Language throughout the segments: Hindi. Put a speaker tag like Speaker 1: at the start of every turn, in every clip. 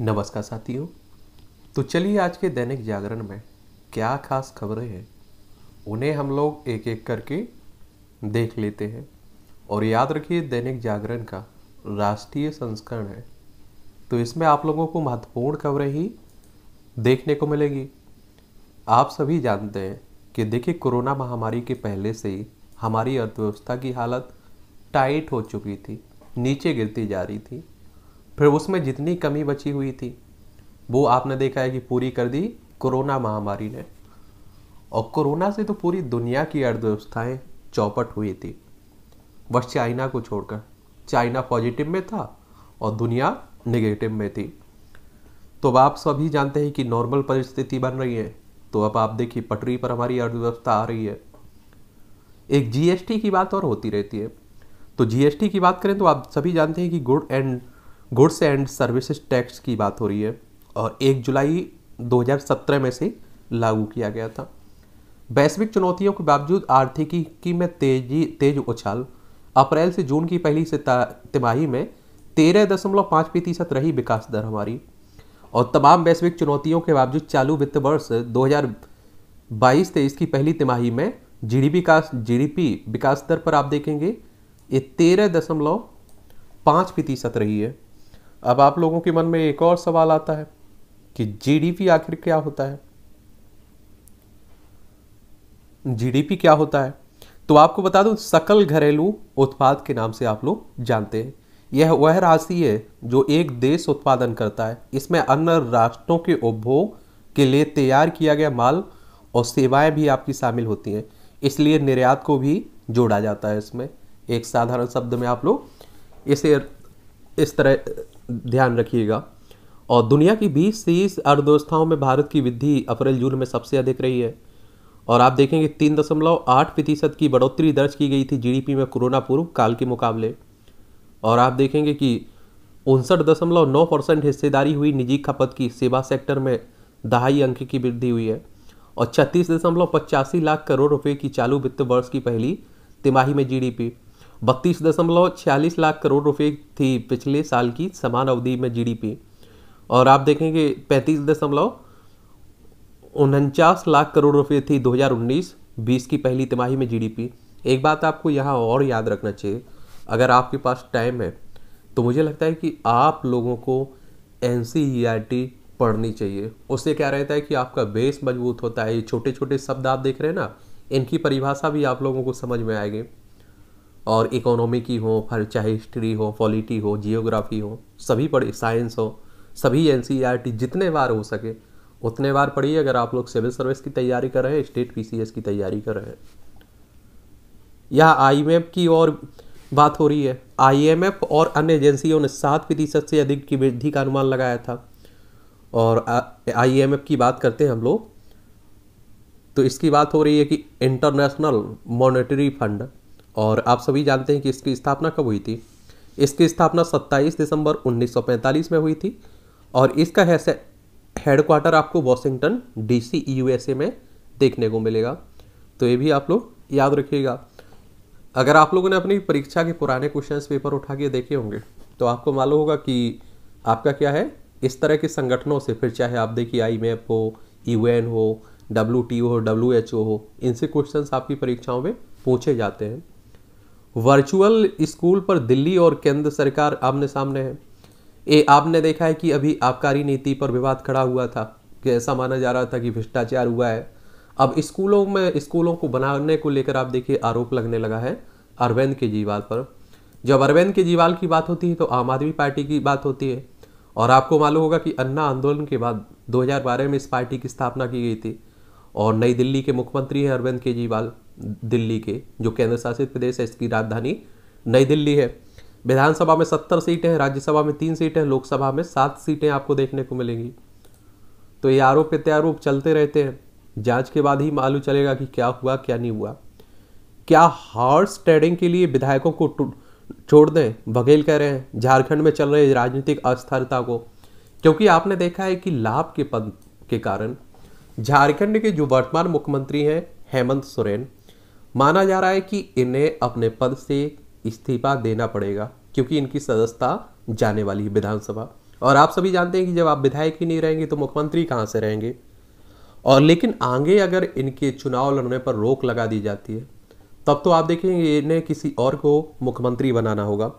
Speaker 1: नमस्कार साथियों तो चलिए आज के दैनिक जागरण में क्या खास खबरें हैं उन्हें हम लोग एक एक करके देख लेते हैं और याद रखिए दैनिक जागरण का राष्ट्रीय संस्करण है तो इसमें आप लोगों को महत्वपूर्ण खबरें ही देखने को मिलेगी आप सभी जानते हैं कि देखिए कोरोना महामारी के पहले से ही हमारी अर्थव्यवस्था की हालत टाइट हो चुकी थी नीचे गिरती जा रही थी फिर उसमें जितनी कमी बची हुई थी वो आपने देखा है कि पूरी कर दी कोरोना महामारी ने और कोरोना से तो पूरी दुनिया की अर्थव्यवस्थाएं चौपट हुई थी बस चाइना को छोड़कर चाइना पॉजिटिव में था और दुनिया नेगेटिव में थी तो अब आप सभी जानते हैं कि नॉर्मल परिस्थिति बन रही है तो अब आप देखिए पटरी पर हमारी अर्थव्यवस्था आ रही है एक जीएसटी की बात और होती रहती है तो जीएसटी की बात करें तो आप सभी जानते हैं कि good and goods and services tax की बात हो रही है और एक जुलाई 2017 में से लागू किया गया था वैश्विक चुनौतियों के बावजूद आर्थिकी की में तेजी तेज उछाल अप्रैल से जून की पहली तिमाही में तेरह दशमलव पाँच प्रतिशत रही विकास दर हमारी और तमाम वैश्विक चुनौतियों के बावजूद चालू वित्त वर्ष 2022 हजार की पहली तिमाही में जीडीपी का जीडीपी विकास दर पर आप देखेंगे ये तेरह दशमलव पाँच प्रतिशत रही है अब आप लोगों के मन में एक और सवाल आता है कि जीडीपी आखिर क्या होता है जीडीपी क्या होता है तो आपको बता दूं सकल घरेलू उत्पाद के नाम से आप लोग जानते हैं यह वह राशि है जो एक देश उत्पादन करता है इसमें अन्य राष्ट्रों के उपभोग के लिए तैयार किया गया माल और सेवाएं भी आपकी शामिल होती हैं इसलिए निर्यात को भी जोड़ा जाता है इसमें एक साधारण शब्द में आप लोग इसे इस तरह ध्यान रखिएगा और दुनिया की 20 तीस अर्थव्यवस्थाओं में भारत की वृद्धि अप्रैल जून में सबसे अधिक रही है और आप देखेंगे तीन दशमलव आठ प्रतिशत की बढ़ोतरी दर्ज की गई थी जीडीपी में कोरोना पूर्व काल के मुकाबले और आप देखेंगे कि उनसठ दशमलव नौ परसेंट हिस्सेदारी हुई निजी खपत की सेवा सेक्टर में दहाई अंक की वृद्धि हुई है और छत्तीस दशमलव पचासी लाख करोड़ रुपए की चालू वित्त वर्ष की पहली तिमाही में जीडीपी बत्तीस दशमलव छियालीस लाख करोड़ रुपए थी पिछले साल की समान अवधि में जीडीपी और आप देखेंगे पैंतीस दशमलव उनचास लाख करोड़ रुपए थी 2019 20 की पहली तिमाही में जीडीपी एक बात आपको यहाँ और याद रखना चाहिए अगर आपके पास टाइम है तो मुझे लगता है कि आप लोगों को एन e पढ़नी चाहिए उससे क्या रहता है कि आपका बेस मजबूत होता है ये छोटे छोटे शब्द आप देख रहे हैं ना इनकी परिभाषा भी आप लोगों को समझ में आएगी और इकोनॉमी की हो फिर चाहे हिस्ट्री हो पॉलिटी हो जियोग्राफी हो सभी पढ़ी साइंस हो सभी एन e जितने बार हो सके उतने बार पढ़िए अगर आप लोग सिविल सर्विस की तैयारी कर रहे हैं स्टेट पी की तैयारी कर रहे हैं यह आई की और बात हो रही है आई और अन्य एजेंसियों ने सात प्रतिशत से अधिक की वृद्धि का अनुमान लगाया था और आई की बात करते हैं हम लोग तो इसकी बात हो रही है कि इंटरनेशनल मॉनेटरी फंड और आप सभी जानते हैं कि इसकी स्थापना कब हुई थी इसकी स्थापना 27 दिसंबर 1945 में हुई थी और इसका हेडक्वार्टर आपको वॉशिंगटन डीसी यूएसए में देखने को मिलेगा तो ये भी आप लोग याद रखिएगा अगर आप लोगों ने अपनी परीक्षा के पुराने क्वेश्चन पेपर उठा के देखे होंगे तो आपको मालूम होगा कि आपका क्या है इस तरह के संगठनों से फिर चाहे आप देखिए आई हो यू हो डब्ल्यू हो डब्ल्यू हो इनसे क्वेश्चन आपकी परीक्षाओं में पूछे जाते हैं वर्चुअल स्कूल पर दिल्ली और केंद्र सरकार आमने सामने है ए आपने देखा है कि अभी आबकारी नीति पर विवाद खड़ा हुआ था कि ऐसा माना जा रहा था कि भ्रष्टाचार हुआ है अब स्कूलों में स्कूलों को बनाने को लेकर आप देखिए आरोप लगने लगा है अरविंद केजरीवाल पर जब अरविंद केजरीवाल की बात होती है तो आम आदमी पार्टी की बात होती है और आपको मालूम होगा कि अन्ना आंदोलन के बाद 2012 में इस पार्टी की स्थापना की गई थी और नई दिल्ली के मुख्यमंत्री हैं अरविंद केजरीवाल दिल्ली के जो केंद्र शासित प्रदेश है इसकी राजधानी नई दिल्ली है विधानसभा में सत्तर सीटें हैं राज्यसभा में तीन सीटें हैं लोकसभा में सात सीटें आपको देखने को मिलेंगी तो ये आरोप प्रत्यारोप चलते रहते हैं जांच के बाद ही मालूम चलेगा कि क्या हुआ क्या नहीं हुआ क्या हॉर्स ट्रेडिंग के लिए विधायकों को छोड़ दें बघेल कह रहे हैं झारखंड में चल रहे राजनीतिक अस्थिरता को क्योंकि आपने देखा है कि लाभ के पद के कारण झारखंड के जो वर्तमान मुख्यमंत्री हैं हेमंत सोरेन माना जा रहा है कि इन्हें अपने पद से इस्तीफा देना पड़ेगा क्योंकि इनकी सदस्यता जाने वाली है विधानसभा और आप सभी जानते हैं कि जब आप विधायक ही नहीं रहेंगे तो मुख्यमंत्री कहाँ से रहेंगे और लेकिन आगे अगर इनके चुनाव लड़ने पर रोक लगा दी जाती है तब तो आप देखेंगे इन्हें किसी और को मुख्यमंत्री बनाना होगा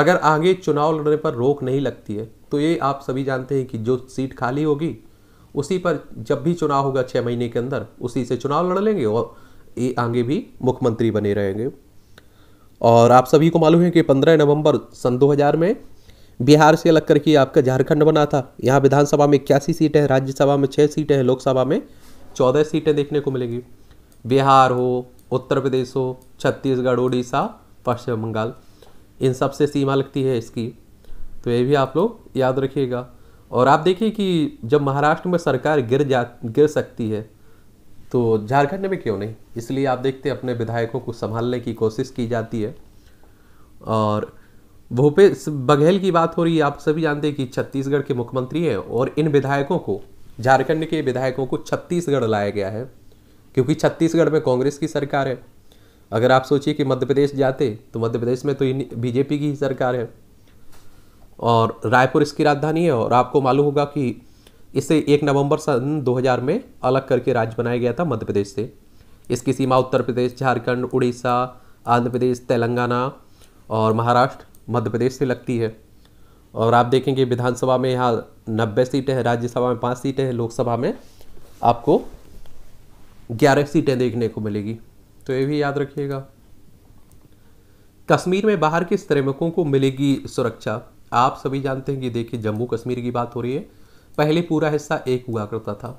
Speaker 1: अगर आगे चुनाव लड़ने पर रोक नहीं लगती है तो ये आप सभी जानते हैं कि जो सीट खाली होगी उसी पर जब भी चुनाव होगा छः महीने के अंदर उसी से चुनाव लड़ लेंगे और ये आगे भी मुख्यमंत्री बने रहेंगे और आप सभी को मालूम है कि 15 नवंबर सन 2000 में बिहार से अलग करके आपका झारखंड बना था यहाँ विधानसभा में इक्यासी सीटें हैं राज्यसभा में छः सीटें हैं लोकसभा में चौदह सीटें देखने को मिलेंगी बिहार हो उत्तर प्रदेश हो छत्तीसगढ़ उड़ीसा पश्चिम बंगाल इन सब से सीमा लगती है इसकी तो ये भी आप लोग याद रखिएगा और आप देखिए कि जब महाराष्ट्र में सरकार गिर जा गिर सकती है तो झारखंड में क्यों नहीं इसलिए आप देखते हैं अपने विधायकों को संभालने की कोशिश की जाती है और भूपेश बघेल की बात हो रही है आप सभी जानते हैं कि छत्तीसगढ़ के मुख्यमंत्री हैं और इन विधायकों को झारखंड के विधायकों को छत्तीसगढ़ लाया गया है क्योंकि छत्तीसगढ़ में कांग्रेस की सरकार है अगर आप सोचिए कि मध्य प्रदेश जाते तो मध्य प्रदेश में तो इन बीजेपी की ही सरकार है और रायपुर इसकी राजधानी है और आपको मालूम होगा कि इसे एक नवंबर सन 2000 में अलग करके राज्य बनाया गया था मध्य प्रदेश से इसकी सीमा उत्तर प्रदेश झारखंड उड़ीसा आंध्र प्रदेश तेलंगाना और महाराष्ट्र मध्य प्रदेश से लगती है और आप देखेंगे विधानसभा में यहाँ नब्बे सीटें हैं राज्यसभा में पाँच सीटें हैं लोकसभा में आपको ग्यारह सीटें देखने को मिलेगी तो ये भी याद रखिएगा कश्मीर में बाहर के श्रमिकों को मिलेगी सुरक्षा आप सभी जानते हैं कि देखिए जम्मू कश्मीर की बात हो रही है पहले पूरा हिस्सा एक हुआ करता था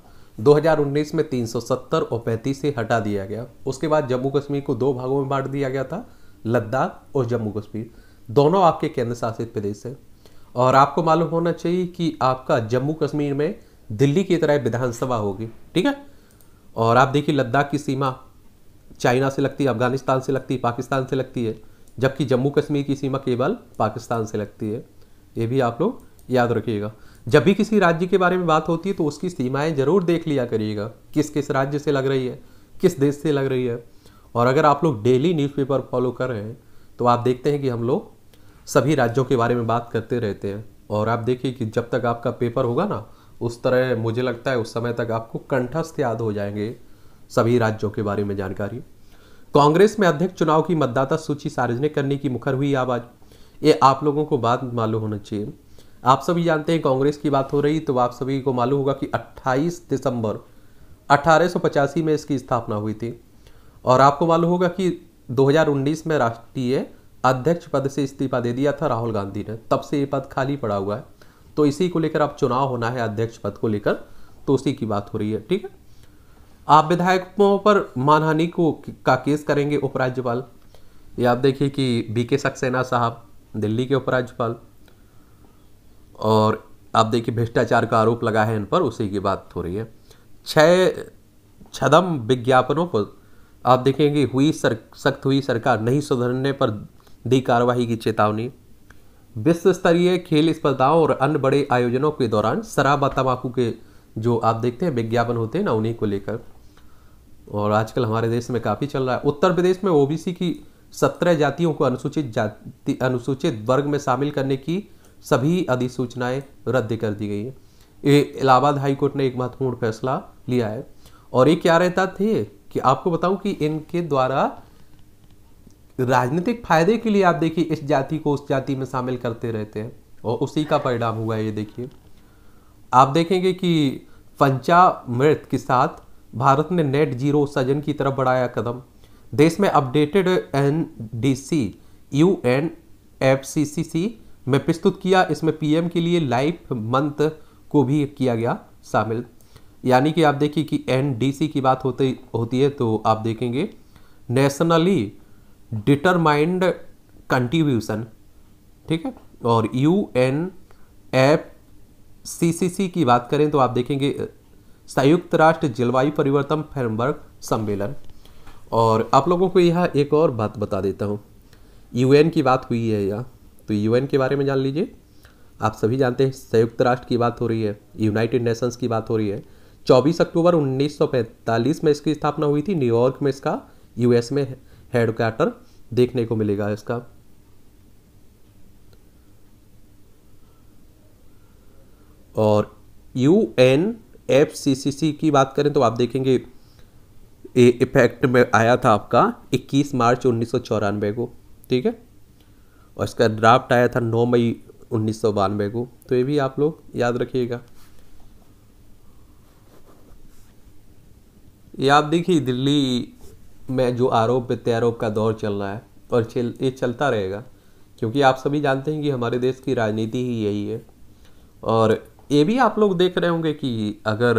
Speaker 1: 2019 में 370 और 35 से हटा दिया गया उसके बाद जम्मू कश्मीर को दो भागों में बांट दिया गया था लद्दाख और जम्मू कश्मीर दोनों आपके केंद्र शासित प्रदेश हैं और आपको मालूम होना चाहिए कि आपका जम्मू कश्मीर में दिल्ली की तरह विधानसभा होगी ठीक है और आप देखिए लद्दाख की सीमा चाइना से लगती है अफगानिस्तान से लगती है पाकिस्तान से लगती है जबकि जम्मू कश्मीर की सीमा केवल पाकिस्तान से लगती है ये भी आप लोग याद रखिएगा जब भी किसी राज्य के बारे में बात होती है तो उसकी सीमाएं जरूर देख लिया करिएगा किस किस राज्य से लग रही है किस देश से लग रही है और अगर आप लोग डेली न्यूज़पेपर फॉलो कर रहे हैं तो आप देखते हैं कि हम लोग सभी राज्यों के बारे में बात करते रहते हैं और आप देखिए कि जब तक आपका पेपर होगा ना उस तरह मुझे लगता है उस समय तक आपको कंठस्थ याद हो जाएंगे सभी राज्यों के बारे में जानकारी कांग्रेस में अध्यक्ष चुनाव की मतदाता सूची सार्वजनिक करने की मुखर हुई आवाज़ ये आप लोगों को बात मालूम होना चाहिए आप सभी जानते हैं कांग्रेस की बात हो रही तो आप सभी को मालूम होगा कि 28 दिसंबर अठारह में इसकी स्थापना हुई थी और आपको मालूम होगा कि 2019 में राष्ट्रीय अध्यक्ष पद से इस्तीफा दे दिया था राहुल गांधी ने तब से ये पद खाली पड़ा हुआ है तो इसी को लेकर अब चुनाव होना है अध्यक्ष पद को लेकर तो उसी की बात हो रही है ठीक है आप विधायकों पर मानहानि को का केस करेंगे उपराज्यपाल ये आप देखिए कि बी सक्सेना साहब दिल्ली के उपराज्यपाल और आप देखिए भ्रष्टाचार का आरोप लगा है इन पर उसी की बात हो रही है छः छदम विज्ञापनों पर आप देखेंगे हुई सर सख्त हुई सरकार नहीं सुधरने पर दी कार्रवाई की चेतावनी विश्व स्तरीय खेल स्पर्धाओं और अन्य बड़े आयोजनों के दौरान शराब और तंबाकू के जो आप देखते हैं विज्ञापन होते हैं ना उन्हीं को लेकर और आजकल हमारे देश में काफ़ी चल रहा है उत्तर प्रदेश में ओबीसी की सत्रह जातियों को अनुसूचित जाति अनुसूचित वर्ग में शामिल करने की सभी अधिसूचनाएं रद्द कर दी गई है इलाहाबाद हाईकोर्ट ने एक महत्वपूर्ण फैसला लिया है और ये क्या रहता थे कि आपको बताऊं कि इनके द्वारा राजनीतिक फायदे के लिए आप देखिए इस जाति को उस जाति में शामिल करते रहते हैं और उसी का परिणाम हुआ है ये देखिए आप देखेंगे कि पंचामृत के साथ भारत ने नेट जीरो सजन की तरफ बढ़ाया कदम देश में updated N D C U N F C C C में प्रस्तुत किया इसमें पीएम के लिए लाइफ मंथ को भी किया गया शामिल यानी कि आप देखिए कि एन की बात होते होती है तो आप देखेंगे नेशनली डिटरमाइंड कंट्रीब्यूशन ठीक है और U N F C C C की बात करें तो आप देखेंगे संयुक्त राष्ट्र जलवायु परिवर्तन फ्रेमवर्क सम्मेलन और आप लोगों को यह एक और बात बता देता हूँ यूएन की बात हुई है यह तो यूएन के बारे में जान लीजिए आप सभी जानते हैं संयुक्त राष्ट्र की बात हो रही है यूनाइटेड नेशंस की बात हो रही है 24 अक्टूबर 1945 में इसकी स्थापना हुई थी न्यूयॉर्क में इसका यूएस में हेडक्वार्टर देखने को मिलेगा इसका और U F C C C की बात करें तो आप देखेंगे इफेक्ट में आया था आपका 21 मार्च उन्नीस को ठीक है और इसका ड्राफ्ट आया था 9 मई उन्नीस को तो ये भी आप लोग याद रखिएगा ये आप देखिए दिल्ली में जो आरोप प्रत्यारोप का दौर चल रहा है और चल ये चलता रहेगा क्योंकि आप सभी जानते हैं कि हमारे देश की राजनीति ही यही है और ये भी आप लोग देख रहे होंगे कि अगर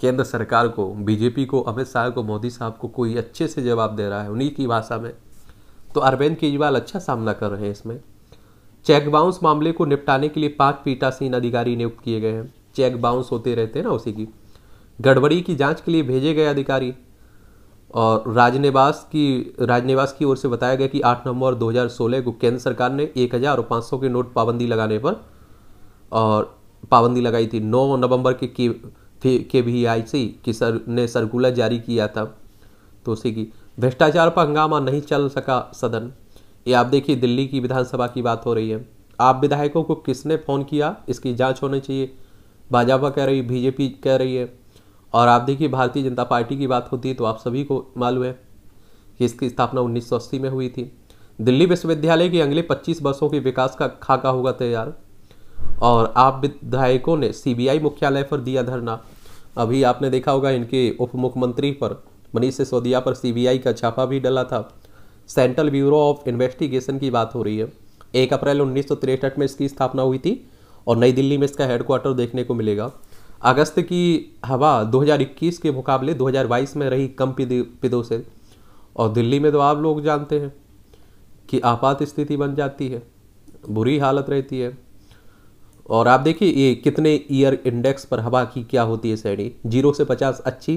Speaker 1: केंद्र सरकार को बीजेपी को अमित शाह को मोदी साहब को कोई अच्छे से जवाब दे रहा है उन्हीं की भाषा में तो अरविंद केजरीवाल अच्छा सामना कर रहे हैं इसमें चेक बाउंस मामले को निपटाने के लिए पाँच पीटासीन अधिकारी नियुक्त किए गए हैं चेक बाउंस होते रहते हैं ना उसी की गड़बड़ी की जांच के लिए भेजे गए अधिकारी और राजनिवास की राजनिवास की ओर से बताया गया कि 8 नवंबर 2016 को केंद्र सरकार ने 1000 और 500 के नोट पाबंदी लगाने पर और पाबंदी लगाई थी 9 नवंबर के थे के भी आई सी की सर ने सर्कुलर जारी किया था तो उसी की भ्रष्टाचार पर हंगामा नहीं चल सका सदन ये आप देखिए दिल्ली की विधानसभा की बात हो रही है आप विधायकों को किसने फ़ोन किया इसकी जांच होनी चाहिए भाजपा कह रही बीजेपी कह रही है और आप देखिए भारतीय जनता पार्टी की बात होती है तो आप सभी को मालूम है कि इसकी स्थापना उन्नीस में हुई थी दिल्ली विश्वविद्यालय की अगले 25 वर्षों के विकास का खाका होगा तैयार और आप विधायकों ने सीबीआई मुख्यालय पर दिया धरना अभी आपने देखा होगा इनके उप मुख्यमंत्री पर मनीष सिसोदिया पर सीबीआई का छापा भी डला था सेंट्रल ब्यूरो ऑफ इन्वेस्टिगेशन की बात हो रही है एक अप्रैल उन्नीस में इसकी स्थापना हुई थी और नई दिल्ली में इसका हेडक्वार्टर देखने को मिलेगा अगस्त की हवा 2021 के मुकाबले 2022 में रही कम पिदों से और दिल्ली में तो आप लोग जानते हैं कि आपात स्थिति बन जाती है बुरी हालत रहती है और आप देखिए ये कितने ईयर इंडेक्स पर हवा की क्या होती है श्रेणी जीरो से पचास अच्छी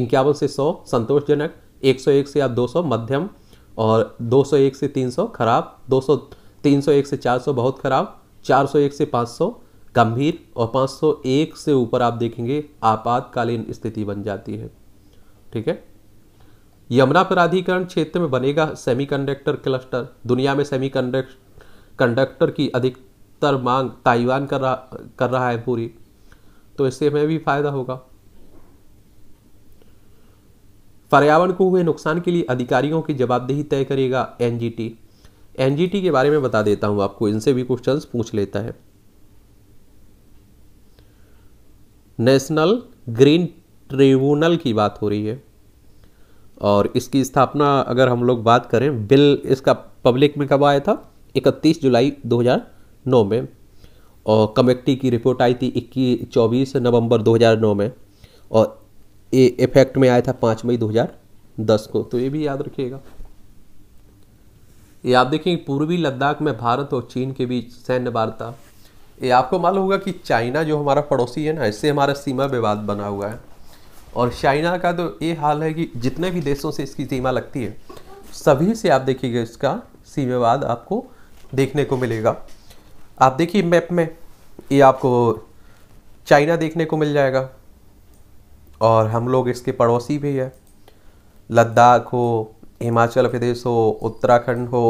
Speaker 1: इक्यावन से सौ संतोषजनक एक सौ एक से आप दो सौ मध्यम और दो सौ एक से तीन सौ खराब दो सौ तीन सौ एक से चार सौ बहुत खराब चार सौ एक से पाँच सौ गंभीर और पाँच सौ एक से ऊपर आप देखेंगे आपातकालीन स्थिति बन जाती है ठीक है यमुना प्राधिकरण क्षेत्र में बनेगा सेमीकंडक्टर क्लस्टर दुनिया में सेमीकंडक्टर की अधिक तर मांग ताइवान कर रहा कर रहा है पूरी तो इससे हमें भी फायदा होगा पर्यावरण को हुए नुकसान के लिए अधिकारियों की जवाबदेही तय करेगा एनजीटी एनजीटी के बारे में बता देता हूं आपको इनसे भी क्वेश्चंस पूछ लेता है नेशनल ग्रीन ट्रिब्यूनल की बात हो रही है और इसकी स्थापना अगर हम लोग बात करें बिल इसका पब्लिक में कब आया था 31 जुलाई नौ में और कमेटी की रिपोर्ट आई थी इक्कीस चौबीस नवंबर 2009 में और ये इफेक्ट में आया था पाँच मई 2010 को तो ये भी याद रखिएगा ये आप देखेंगे पूर्वी लद्दाख में भारत और चीन के बीच सैन्य वार्ता ये आपको मालूम होगा कि चाइना जो हमारा पड़ोसी है ना इससे हमारा सीमा विवाद बना हुआ है और चाइना का तो ये हाल है कि जितने भी देशों से इसकी सीमा लगती है सभी से आप देखिएगा इसका सीमावाद आपको देखने को मिलेगा आप देखिए मैप में ये आपको चाइना देखने को मिल जाएगा और हम लोग इसके पड़ोसी भी है लद्दाख हो हिमाचल प्रदेश हो उत्तराखंड हो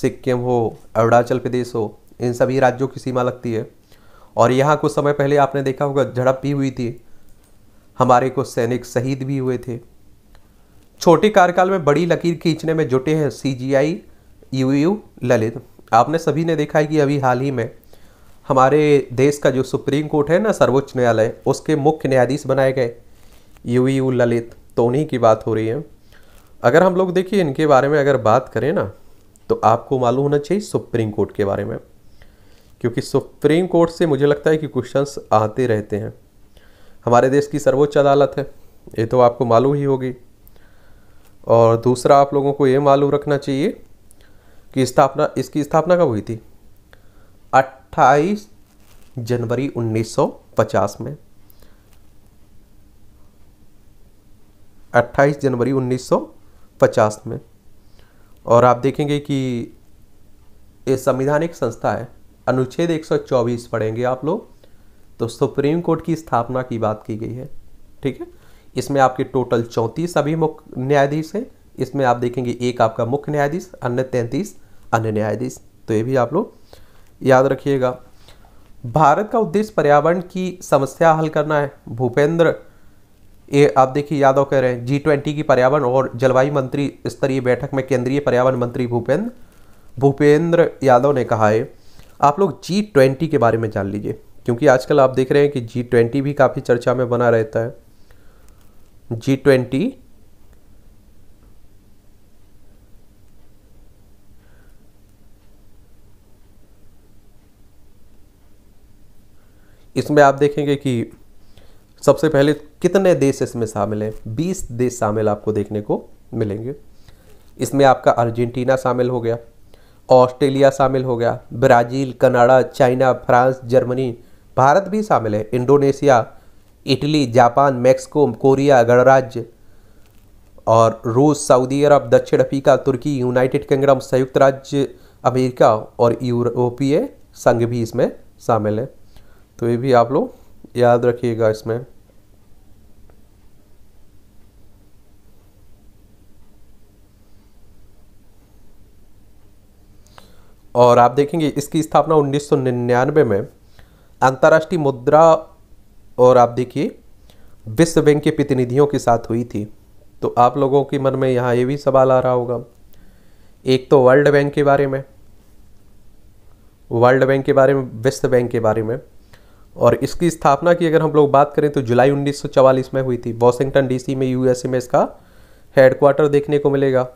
Speaker 1: सिक्किम हो अरुणाचल प्रदेश हो इन सभी राज्यों की सीमा लगती है और यहाँ कुछ समय पहले आपने देखा होगा झड़प भी हुई थी हमारे कुछ सैनिक शहीद भी हुए थे छोटे कार्यकाल में बड़ी लकीर खींचने में जुटे हैं C G I U U Lalit आपने सभी ने देखा है कि अभी हाल ही में हमारे देश का जो सुप्रीम कोर्ट है ना सर्वोच्च न्यायालय उसके मुख्य न्यायाधीश बनाए गए यू यू ललित तो उन्हीं की बात हो रही है अगर हम लोग देखिए इनके बारे में अगर बात करें ना तो आपको मालूम होना चाहिए सुप्रीम कोर्ट के बारे में क्योंकि सुप्रीम कोर्ट से मुझे लगता है कि क्वेश्चंस आते रहते हैं हमारे देश की सर्वोच्च अदालत है ये तो आपको मालूम ही होगी और दूसरा आप लोगों को ये मालूम रखना चाहिए की स्थापना इसकी स्थापना कब हुई थी 28 जनवरी 1950 में 28 जनवरी 1950 में और आप देखेंगे कि ये संविधानिक संस्था है अनुच्छेद 124 पढ़ेंगे आप लोग तो सुप्रीम कोर्ट की स्थापना की बात की गई है ठीक है इसमें आपके टोटल चौंतीस अभिमुख न्यायाधीश हैं इसमें आप देखेंगे एक आपका मुख्य न्यायाधीश अन्य तैंतीस अन्य न्यायाधीश तो ये भी आप लोग याद रखिएगा भारत का उद्देश्य पर्यावरण की समस्या हल करना है भूपेंद्र ये आप देखिए यादव कह रहे हैं जी ट्वेंटी की पर्यावरण और जलवायु मंत्री स्तरीय बैठक में केंद्रीय पर्यावरण मंत्री भूपेंद्र भूपेंद्र यादव ने कहा है आप लोग जी ट्वेंटी के बारे में जान लीजिए क्योंकि आजकल आप देख रहे हैं कि जी ट्वेंटी भी काफ़ी चर्चा में बना रहता है जी ट्वेंटी इसमें आप देखेंगे कि सबसे पहले कितने देश इसमें शामिल हैं बीस देश शामिल आपको देखने को मिलेंगे इसमें आपका अर्जेंटीना शामिल हो गया ऑस्ट्रेलिया शामिल हो गया Brazil Canada China France Germany Bharat भी शामिल है Indonesia Italy Japan Mexico Korea गणराज्य और रूस सऊदी अरब दक्षिण अफ्रीका तुर्की यूनाइटेड किंगडम संयुक्त राज्य अमेरिका और यूरोपीय संघ भी इसमें शामिल है तो ये भी आप लोग याद रखिएगा इसमें और आप देखेंगे इसकी स्थापना 1999 में अंतर्राष्ट्रीय मुद्रा और आप देखिए विश्व बैंक के प्रतिनिधियों के साथ हुई थी तो आप लोगों के मन में यहाँ ये भी सवाल आ रहा होगा एक तो वर्ल्ड बैंक के बारे में वर्ल्ड बैंक के बारे में विश्व बैंक के बारे में और इसकी स्थापना की अगर हम लोग बात करें तो जुलाई 1944 में हुई थी वॉशिंगटन डीसी में यूएसए में इसका हेडक्वार्टर देखने को मिलेगा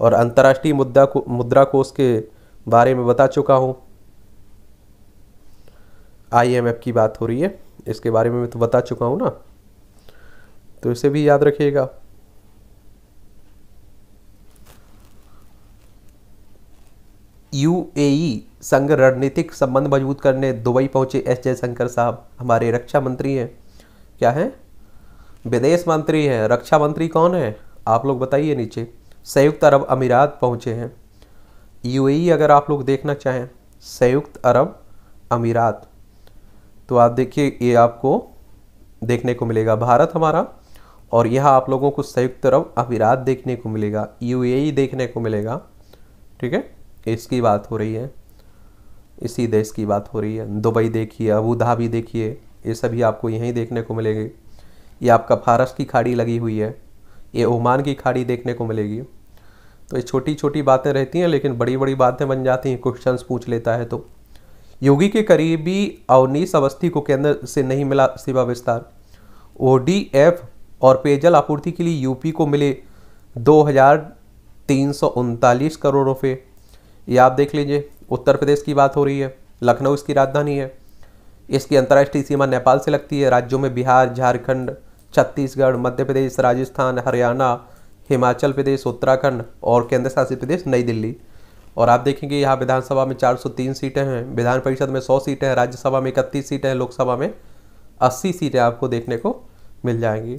Speaker 1: और अंतर्राष्ट्रीय मुद्दा को मुद्रा कोष के बारे में बता चुका हूँ आईएमएफ की बात हो रही है इसके बारे में मैं तो बता चुका हूँ ना तो इसे भी याद रखिएगा यूएई संघ रणनीतिक संबंध मजबूत करने दुबई पहुंचे एस जयशंकर साहब हमारे रक्षा मंत्री हैं क्या हैं विदेश मंत्री हैं रक्षा मंत्री कौन है आप लोग बताइए नीचे संयुक्त अरब अमीरात पहुंचे हैं यूएई अगर आप लोग देखना चाहें संयुक्त अरब अमीरात तो आप देखिए ये आपको देखने को मिलेगा भारत हमारा और यह आप लोगों को संयुक्त अरब अमीरात देखने को मिलेगा यूएई देखने को मिलेगा ठीक है इसकी बात हो रही है इसी देश की बात हो रही है दुबई देखिए अबू धाबी देखिए ये सभी आपको यहीं देखने को मिलेगी ये आपका फारस की खाड़ी लगी हुई है ये ओमान की खाड़ी देखने को मिलेगी तो ये छोटी छोटी बातें रहती हैं लेकिन बड़ी बड़ी बातें बन जाती हैं क्वेश्चंस पूछ लेता है तो योगी के करीबी अवनीस अवस्थी को केंद्र से नहीं मिला सेवा विस्तार ओ और पेयजल आपूर्ति के लिए यूपी को मिले दो करोड़ रुपये ये आप देख लीजिए उत्तर प्रदेश की बात हो रही है लखनऊ इसकी राजधानी है इसकी अंतर्राष्ट्रीय सीमा नेपाल से लगती है राज्यों में बिहार झारखंड छत्तीसगढ़ मध्य प्रदेश राजस्थान हरियाणा हिमाचल प्रदेश उत्तराखंड और केंद्र शासित प्रदेश नई दिल्ली और आप देखेंगे यहाँ विधानसभा में 403 सीटें हैं विधान परिषद में 100 सीटें हैं राज्यसभा में इकतीस सीटें हैं लोकसभा में 80 सीटें आपको देखने को मिल जाएंगी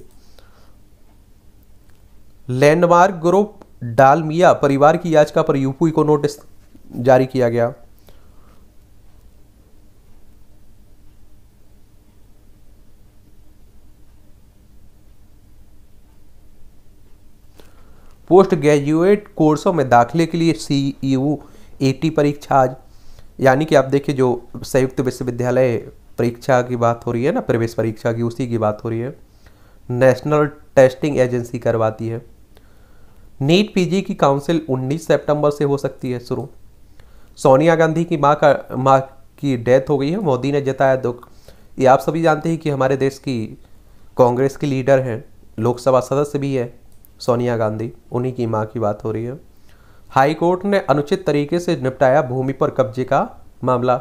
Speaker 1: लैंडमार्क ग्रुप डालमिया परिवार की याचिका पर यूपी को नोटिस जारी किया गया पोस्ट ग्रेजुएट कोर्सों में दाखिले के लिए सी यू ए टी परीक्षा आज यानी कि आप देखिए जो संयुक्त विश्वविद्यालय परीक्षा की बात हो रही है ना प्रवेश परीक्षा की उसी की बात हो रही है नेशनल टेस्टिंग एजेंसी करवाती है नीट पीजी की काउंसिल 19 सितंबर से हो सकती है शुरू सोनिया गांधी की माँ का माँ की डेथ हो गई है मोदी ने जताया दुख ये आप सभी जानते हैं कि हमारे देश की कांग्रेस की लीडर हैं लोकसभा सदस्य भी है सोनिया गांधी उन्हीं की माँ की बात हो रही है हाई कोर्ट ने अनुचित तरीके से निपटाया भूमि पर कब्जे का मामला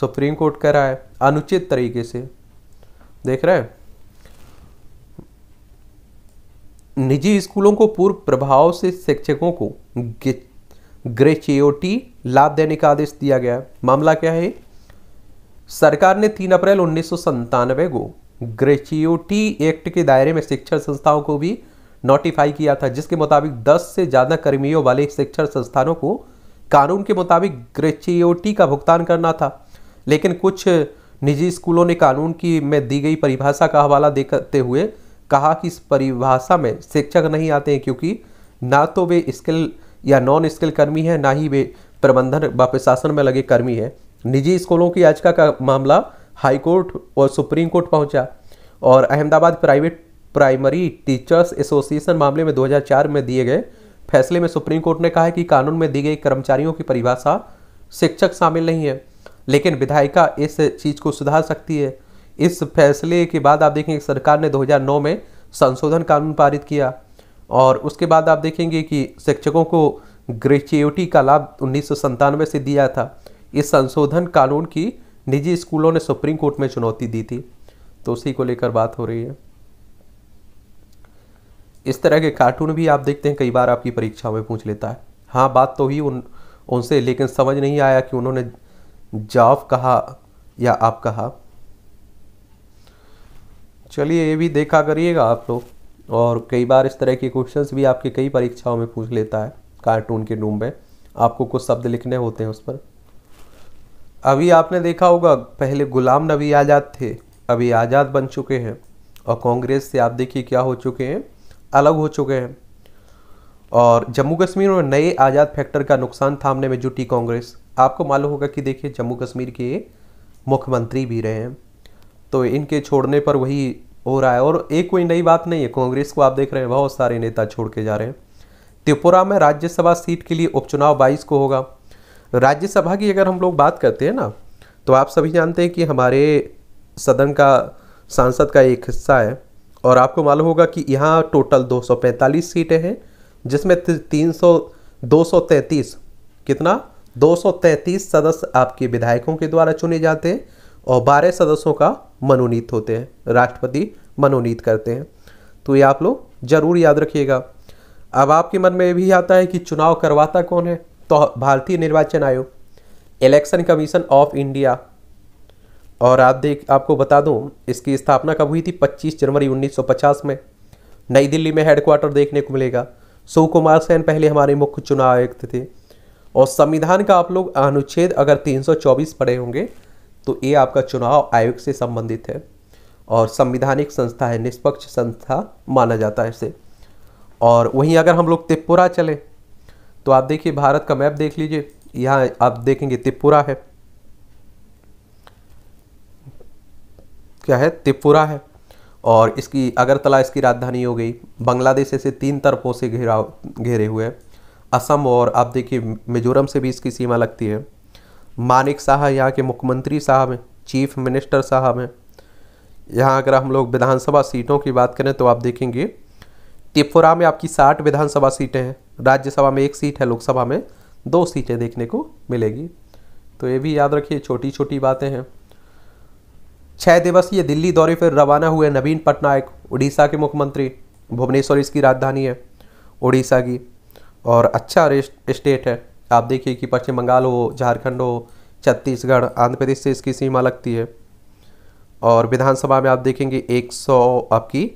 Speaker 1: सुप्रीम कोर्ट कह रहा है अनुचित तरीके से देख रहे हैं निजी स्कूलों को पूर्व प्रभाव से शिक्षकों को ग्रेचियोटी लाभ देने का आदेश दिया गया है मामला क्या है सरकार ने 3 अप्रैल उन्नीस को ग्रेचियोटी एक्ट के दायरे में शिक्षण संस्थाओं को भी नोटिफाई किया था जिसके मुताबिक 10 से ज़्यादा कर्मियों वाले शिक्षण संस्थानों को कानून के मुताबिक ग्रेचियोटी का भुगतान करना था लेकिन कुछ निजी स्कूलों ने कानून की में दी गई परिभाषा का हवाला देते हुए कहा कि इस परिभाषा में शिक्षक नहीं आते हैं क्योंकि ना तो वे स्किल या नॉन स्किल कर्मी है ना ही वे प्रबंधन व प्रशासन में लगे कर्मी है निजी स्कूलों की याचिका का मामला हाईकोर्ट और सुप्रीम कोर्ट पहुंचा और Ahmedabad private primary teachers association मामले में 2004 में दिए गए फैसले में सुप्रीम कोर्ट ने कहा है कि कानून में दी गई कर्मचारियों की परिभाषा शिक्षक शामिल नहीं है लेकिन विधायिका इस चीज़ को सुधार सकती है इस फैसले के बाद आप देखेंगे सरकार ने 2009 में संशोधन कानून पारित किया और उसके बाद आप देखेंगे कि शिक्षकों को ग्रेचुएटी का लाभ उन्नीस से दिया था इस संशोधन कानून की निजी स्कूलों ने सुप्रीम कोर्ट में चुनौती दी थी तो उसी को लेकर बात हो रही है इस तरह के कार्टून भी आप देखते हैं कई बार आपकी परीक्षा में पूछ लेता है हाँ बात तो हुई उन उनसे लेकिन समझ नहीं आया कि उन्होंने जाफ कहा या आप कहा चलिए ये भी देखा करिएगा आप लोग और कई बार इस तरह के क्वेश्चंस भी आपके कई परीक्षाओं में पूछ लेता है कार्टून के डूम में आपको कुछ शब्द लिखने होते हैं उस पर अभी आपने देखा होगा पहले गुलाम नबी आज़ाद थे अभी आज़ाद बन चुके हैं और कांग्रेस से आप देखिए क्या हो चुके हैं अलग हो चुके हैं और जम्मू कश्मीर में नए आज़ाद फैक्टर का नुकसान थामने में जुटी कांग्रेस आपको मालूम होगा कि देखिए जम्मू कश्मीर के मुख्यमंत्री भी रहे हैं तो इनके छोड़ने पर वही हो रहा है और एक कोई नई बात नहीं है कांग्रेस को आप देख रहे हैं बहुत सारे नेता छोड़ के जा रहे हैं त्रिपुरा में राज्यसभा सीट के लिए उपचुनाव 22 को होगा राज्यसभा की अगर हम लोग बात करते हैं ना तो आप सभी जानते हैं कि हमारे सदन का सांसद का एक हिस्सा है और आपको मालूम होगा कि यहाँ टोटल 245 सीटें हैं जिसमें तीन सौ दो सौ तैंतीस कितना 233 सदस्य आपके विधायकों के द्वारा चुने जाते हैं और 12 सदस्यों का मनोनीत होते हैं राष्ट्रपति मनोनीत करते हैं तो ये आप लोग जरूर याद रखिएगा अब आपके मन में ये भी आता है कि चुनाव करवाता कौन है तो भारतीय निर्वाचन आयोग इलेक्शन कमीशन ऑफ इंडिया और आप देख आपको बता दूं इसकी स्थापना कब हुई थी 25 जनवरी 1950 में नई दिल्ली में हेडक्वार्टर देखने को मिलेगा शिव कुमार सेन पहले हमारे मुख्य चुनाव आयुक्त थे और संविधान का आप लोग अनुच्छेद अगर 324 पढ़े होंगे तो ये आपका चुनाव आयोग से संबंधित है और संविधानिक संस्था है निष्पक्ष संस्था माना जाता है इसे और वहीं अगर हम लोग त्रिपुरा चले तो आप देखिए भारत का मैप देख लीजिए यहाँ आप देखेंगे त्रिपुरा है क्या है त्रिपुरा है और इसकी अगरतला इसकी राजधानी हो गई बांग्लादेश ऐसे तीन तरफों से घेरा घेरे हुए हैं असम और आप देखिए मिजोरम से भी इसकी सीमा लगती है मानिक साह यहाँ के मुख्यमंत्री साहब हैं चीफ मिनिस्टर साहब हैं यहाँ अगर हम लोग विधानसभा सीटों की बात करें तो आप देखेंगे त्रिपुरा में आपकी साठ विधानसभा सीटें हैं राज्यसभा में एक सीट है लोकसभा में दो सीटें देखने को मिलेगी तो ये भी याद रखिए छोटी छोटी बातें हैं छः दिवसीय दिल्ली दौरे पर रवाना हुए नवीन पटनायक उड़ीसा के मुख्यमंत्री भुवनेश्वर इसकी राजधानी है उड़ीसा की और अच्छा स्टेट है आप देखिए कि पश्चिम बंगाल हो झारखंड हो छत्तीसगढ़ आंध्र प्रदेश से इसकी सीमा लगती है और विधानसभा में आप देखेंगे 100 आपकी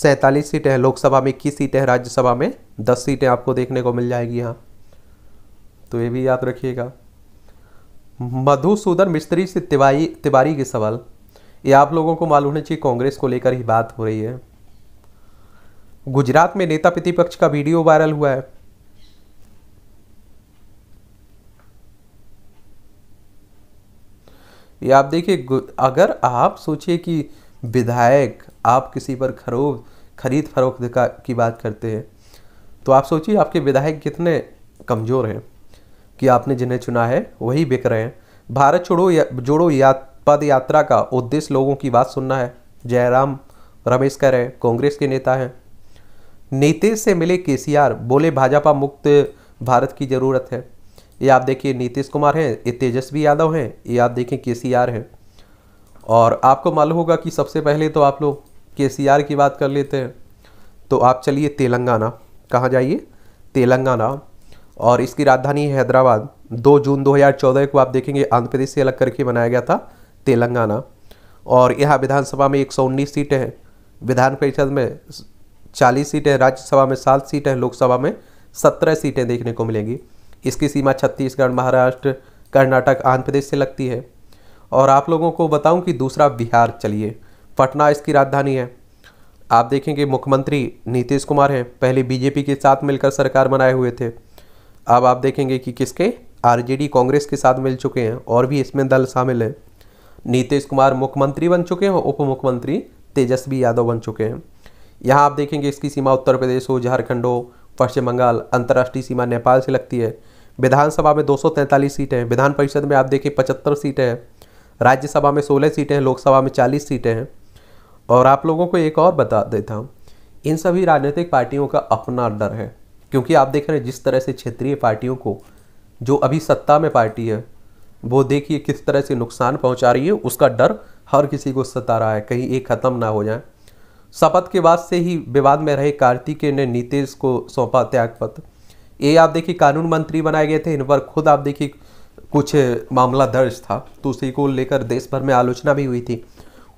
Speaker 1: सैंतालीस सीटें हैं लोकसभा में इक्कीस सीटें हैं राज्यसभा में दस सीटें आपको देखने को मिल जाएगी यहाँ तो ये भी याद रखिएगा मधुसूदन मिस्त्री से तिवारी तिवारी के सवाल ये आप लोगों को मालूम होना चाहिए कांग्रेस को लेकर ही बात हो रही है गुजरात में नेता प्रतिपक्ष का वीडियो वायरल हुआ है ये आप देखिए अगर आप सोचिए कि विधायक आप किसी पर खरोब खरीद फरोख्त का की बात करते हैं तो आप सोचिए आपके विधायक कितने कमज़ोर हैं कि आपने जिन्हें चुना है वही बिक रहे हैं भारत छोड़ो या, जोड़ो या पद यात्रा का उद्देश्य लोगों की बात सुनना है जयराम रमेश कह रहे हैं कांग्रेस के नेता हैं नीतीश से मिले केसीआर बोले भाजपा मुक्त भारत की ज़रूरत है ये आप देखिए नीतीश कुमार हैं ये तेजस्वी यादव हैं ये आप देखें के सी आर हैं और आपको मालूम होगा कि सबसे पहले तो आप लोग के सी आर की बात कर लेते हैं तो आप चलिए तेलंगाना कहाँ जाइए तेलंगाना और इसकी राजधानी है हैदराबाद दो जून चौदह को आप देखेंगे आंध्र प्रदेश से अलग करके बनाया गया था तेलंगाना और यहाँ विधानसभा में उन्नीस सीटें हैं विधान परिषद में 40 सीटें राज्यसभा में सात सीटें लोकसभा में सत्रह सीटें देखने को मिलेंगी इसकी सीमा छत्तीसगढ़ महाराष्ट्र कर्नाटक आंध्र प्रदेश से लगती है और आप लोगों को बताऊं कि दूसरा बिहार चलिए पटना इसकी राजधानी है आप देखेंगे मुख्यमंत्री नीतीश कुमार हैं पहले बीजेपी के साथ मिलकर सरकार बनाए हुए थे अब आप देखेंगे कि किसके आरजेडी कांग्रेस के साथ मिल चुके हैं और भी इसमें दल शामिल हैं नीतीश कुमार मुख्यमंत्री बन चुके हैं उप मुख्यमंत्री तेजस्वी यादव बन चुके हैं यहाँ आप देखेंगे इसकी सीमा उत्तर प्रदेश हो झारखंड हो पश्चिम बंगाल अंतर्राष्ट्रीय सीमा नेपाल से लगती है विधानसभा में 243 सीटें हैं विधान परिषद में आप देखिए 75 सीटें हैं राज्यसभा में 16 सीटें हैं लोकसभा में 40 सीटें हैं और आप लोगों को एक और बता देता हूँ इन सभी राजनीतिक पार्टियों का अपना डर है क्योंकि आप देख रहे हैं जिस तरह से क्षेत्रीय पार्टियों को जो अभी सत्ता में पार्टी है वो देखिए किस तरह से नुकसान पहुंचा रही है उसका डर हर किसी को सता रहा है कहीं एक ख़त्म ना हो जाए शपथ के बाद से ही विवाद में रहे कार्तिकेय ने नीतीश को सौंपा त्यागपत्र ये आप देखिए कानून मंत्री बनाए गए थे इन पर खुद आप देखिए कुछ मामला दर्ज था तो उसी को लेकर देश भर में आलोचना भी हुई थी